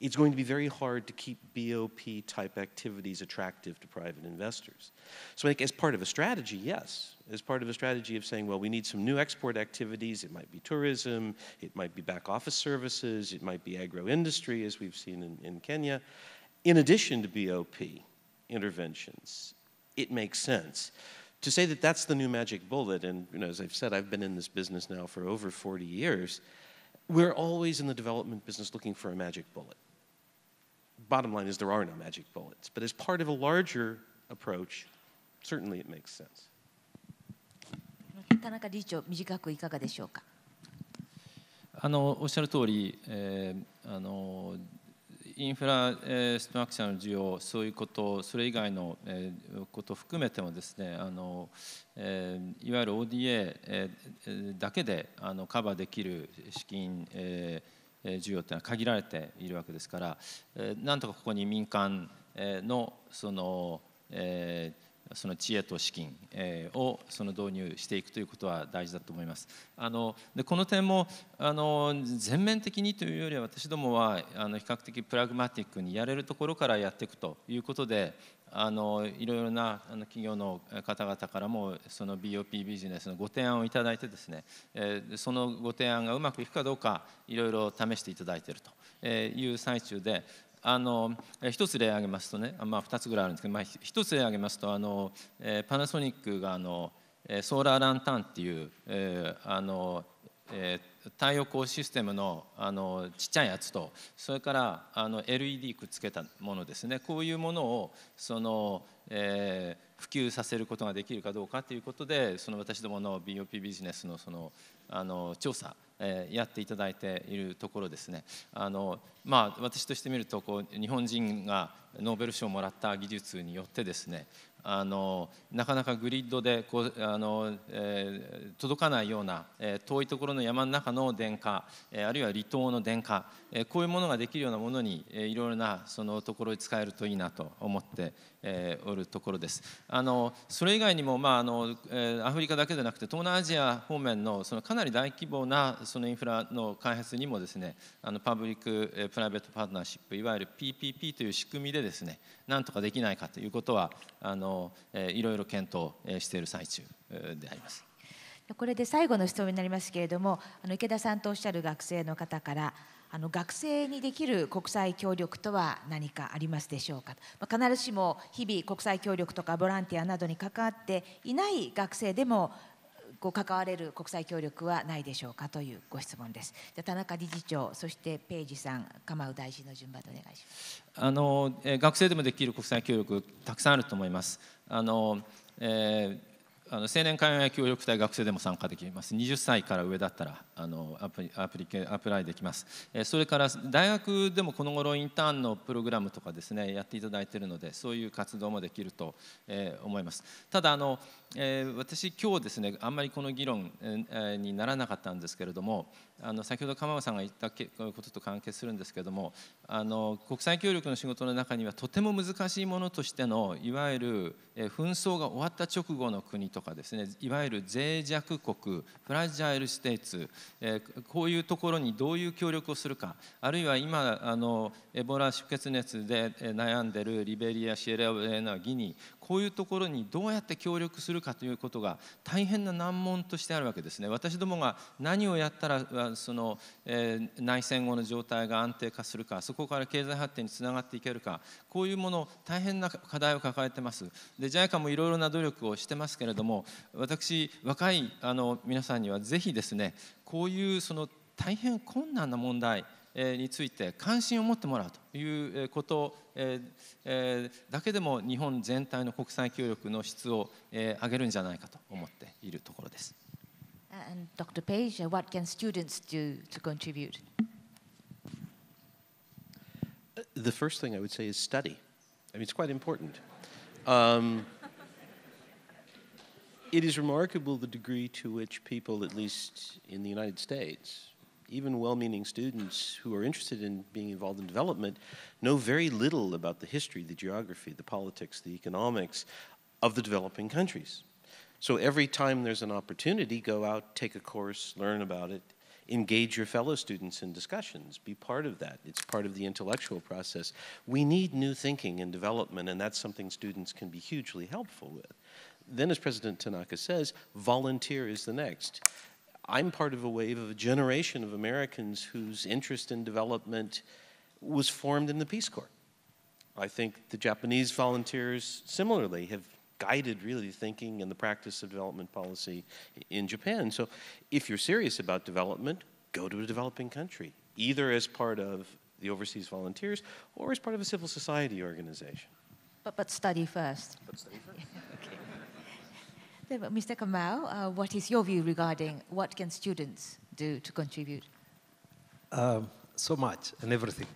[SPEAKER 6] it's going to be very hard to keep BOP type activities attractive to private investors. So, think as part of a strategy, yes, as part of a strategy of saying, well, we need some new export activities. It might be tourism, it might be back office services, it might be agro industry, as we've seen in, in Kenya. In addition to BOP interventions, it makes sense to say that that's the new magic bullet, and you know, as I've said, I've been in this business now for over 40 years, we're always in the development business looking for a magic bullet. Bottom line is there are no magic bullets, but as part of a larger approach,
[SPEAKER 3] certainly it makes sense.
[SPEAKER 2] 田中理事長、短くいかがでしょうか。
[SPEAKER 3] あのおっしゃる通り、えー、あのインフラ、えストラクションの需要そういうことそれ以外の、えこと含めてもですねあの、えいわゆる ODA、えだけであのカバーできる資金、え需要というのは限られているわけですから、えなんとかここに民間のその、えーその知恵と資金、えをその導入していくということは大事だと思います。あのでこの点もあの全面的にというよりは私どもはあの比較的プラグマティックにやれるところからやっていくということであのいろいろなあの企業の方々からもその BOP ビジネスのご提案をいただいてですね、えそのご提案がうまくいくかどうかいろいろ試していただいているという最中であの一つ例を挙げますとね、まあ、2つぐらいあるんですけど、まあ、一つ例を挙げますとあの、えパナソニックがあのソーラーランタンっていう、えー、あのえー、太陽光システムのあのちっちゃいやつとそれからあの LED くっつけたものですねこういうものをその、えー、普及させることができるかどうかということでその私どもの BOP ビジネスのその、あの調査えやっていただいているところですねあの、まあ、私として見るとこう日本人がノーベル賞をもらった技術によってですねあのなかなかグリッドでこうあの、えー、届かないような、えー、遠いところの山の中の電化、えー、あるいは離島の電化、えこういうものができるようなものに、えいろいろなそのところに使えるといいなと思ってえー、おるところですあのそれ以外にも、まああのえー、アフリカだけでなくて東南アジア方面のそのかなり大規模なそのインフラの開発にもですねあのパブリック、えプライベートパートナーシップいわゆる PPP という仕組みでですねなんとかできないかということはあの、えー、いろいろ検討している最中であります。
[SPEAKER 2] これで最後の質問になりますけれどもあの池田さんとおっしゃる学生の方からあの学生にできる国際協力とは何かありますでしょうか、まあ、必ずしも日々国際協力とかボランティアなどに関わっていない学生でもこう関われる国際協力はないでしょうかというご質問です。じゃ田中理事長、そしてページさん、釜尾大臣の順番でお願い
[SPEAKER 3] します。あの学生でもできる国際協力たくさんあると思います。あの、えーあの青年海外協力隊学生でも参加できます20歳から上だったらあのアプリアプリアプライできます、えそれから大学でもこの頃インターンのプログラムとかですねやっていただいているのでそういう活動もできると、え思いますただあの、え私今日ですねあんまりこの議論、えにならなかったんですけれどもあの先ほど鎌間さんが言ったことと関係するんですけどもあの国際協力の仕事の中にはとても難しいものとしてのいわゆる紛争が終わった直後の国とかですねいわゆる脆弱国フラジャイル・ステイツ、えこういうところにどういう協力をするかあるいは今あのエボラ出血熱で悩んでるリベリアシエラレーナギニこういうところにどうやって協力するかということが大変な難問としてあるわけですね私どもが何をやったらその、えー、内戦後の状態が安定化するかそこから経済発展につながっていけるかこういうもの大変な課題を抱えてますで JICA もいろいろな努力をしてますけれども私若いあの皆さんにはぜひですねこういうその大変困難な問題について関心を持ってもらうということだけでも日本全体の国際協力の質を上げるんじゃないかと思っているところです。
[SPEAKER 2] And Dr. Page, what can students do to contribute?
[SPEAKER 6] The first thing I would say is study. I mean, it's quite important. Um, it is remarkable the degree to which people, at least in the United States, even well-meaning students who are interested in being involved in development know very little about the history, the geography, the politics, the economics of the developing countries. So every time there's an opportunity, go out, take a course, learn about it, engage your fellow students in discussions, be part of that. It's part of the intellectual process. We need new thinking and development, and that's something students can be hugely helpful with. Then, as President Tanaka says, volunteer is the next. I'm part of a wave of a generation of Americans whose interest in development was formed in the Peace Corps. I think the Japanese volunteers similarly have guided really the thinking and the practice of development policy in Japan. So if you're serious about development, go to a developing country, either as part of the overseas volunteers or as part of a civil society organization.
[SPEAKER 2] But, but study first. But study first. okay. Mr. Kamau, uh, what is your view regarding what can students do to contribute?
[SPEAKER 5] Um, so much and everything.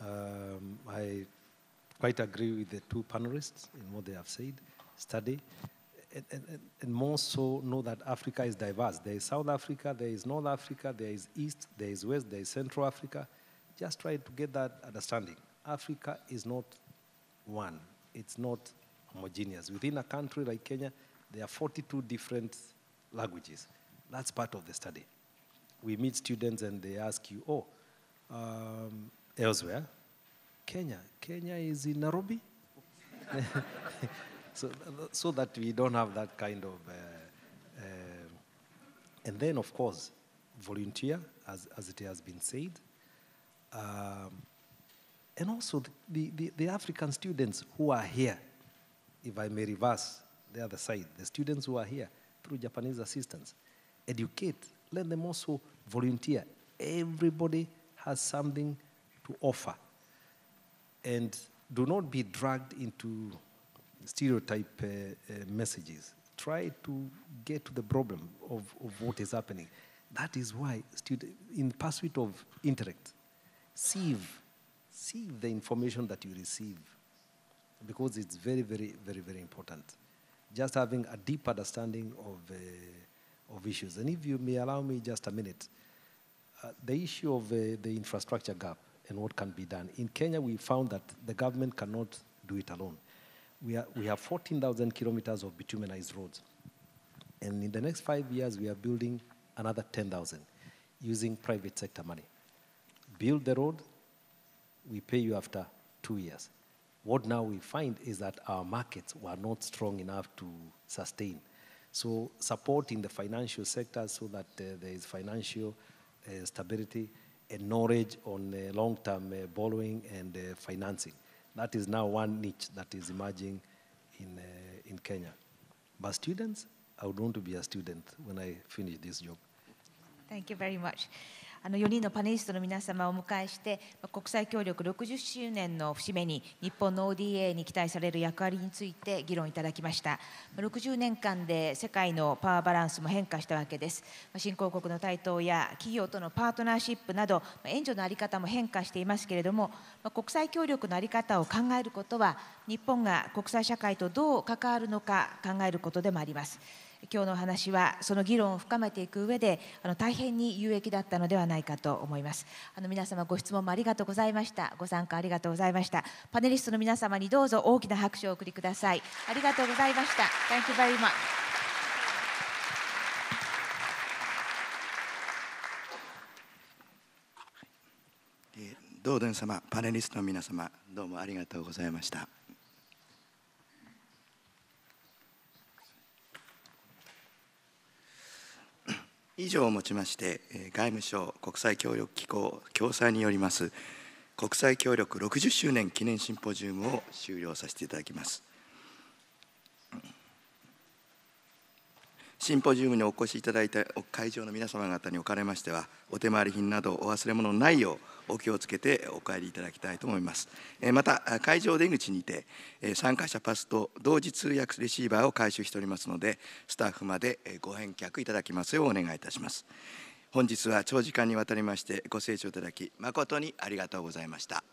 [SPEAKER 5] Um, I quite agree with the two panelists in what they have said, study, and, and, and, more so know that Africa is diverse. There is South Africa, there is North Africa, there is East, there is West, there is Central Africa. Just try to get that understanding. Africa is not one. It's not homogeneous. Within a country like Kenya, there are 42 different languages. That's part of the study. We meet students and they ask you, oh, um, elsewhere, Kenya. Kenya is in Nairobi? so, so that we don't have that kind of. Uh, uh, and then, of course, volunteer, as, as it has been said. Um, and also the, the, the African students who are here, if I may reverse the other side, the students who are here through Japanese assistance. Educate, let them also volunteer. Everybody has something to offer. And do not be dragged into stereotype uh, uh, messages. Try to get to the problem of, of what is happening. That is why, in pursuit of intellect, sieve, sieve the information that you receive because it's very, very, very, very important just having a deep understanding of, uh, of issues. And if you may allow me just a minute, uh, the issue of uh, the infrastructure gap and what can be done. In Kenya, we found that the government cannot do it alone. We, are, we have 14,000 kilometers of bituminized roads. And in the next five years, we are building another 10,000 using private sector money. Build the road, we pay you after two years. What now we find is that our markets were not strong enough to sustain. So support in the financial sector so that uh, there is financial uh, stability and knowledge on uh, long-term uh, borrowing and uh, financing. That is now one niche that is emerging in, uh, in Kenya. But students, I would want to be a student when I finish this job.
[SPEAKER 2] Thank you very much. あの4人のパネリストの皆様をお迎えして国際協力60周年の節目に日本の ODA に期待される役割について議論いただきました60年間で世界のパワーバランスも変化したわけです新興国の台頭や企業とのパートナーシップなど援助の在り方も変化していますけれども国際協力の在り方を考えることは日本が国際社会とどう関わるのか考えることでもあります。今日の話はその議論を深めていく上であの大変に有益だったのではないかと思いますあの皆様ご質問もありがとうございましたご参加ありがとうございましたパネリストの皆様にどうぞ大きな拍手をお送りくださいありがとうございました Thank you very much
[SPEAKER 1] 道殿様パネリストの皆様どうもありがとうございました。以上をもちまして外務省国際協力機構共催によります国際協力60周年記念シンポジウムを終了させていただきますシンポジウムにお越しいただいた会場の皆様方におかれましてはお手回り品などお忘れ物のないようお気をつけてお帰りいただきたいと思いますまた会場出口にて参加者パスと同時通訳レシーバーを回収しておりますのでスタッフまでご返却いただきますようお願いいたします本日は長時間にわたりましてご清聴いただき誠にありがとうございました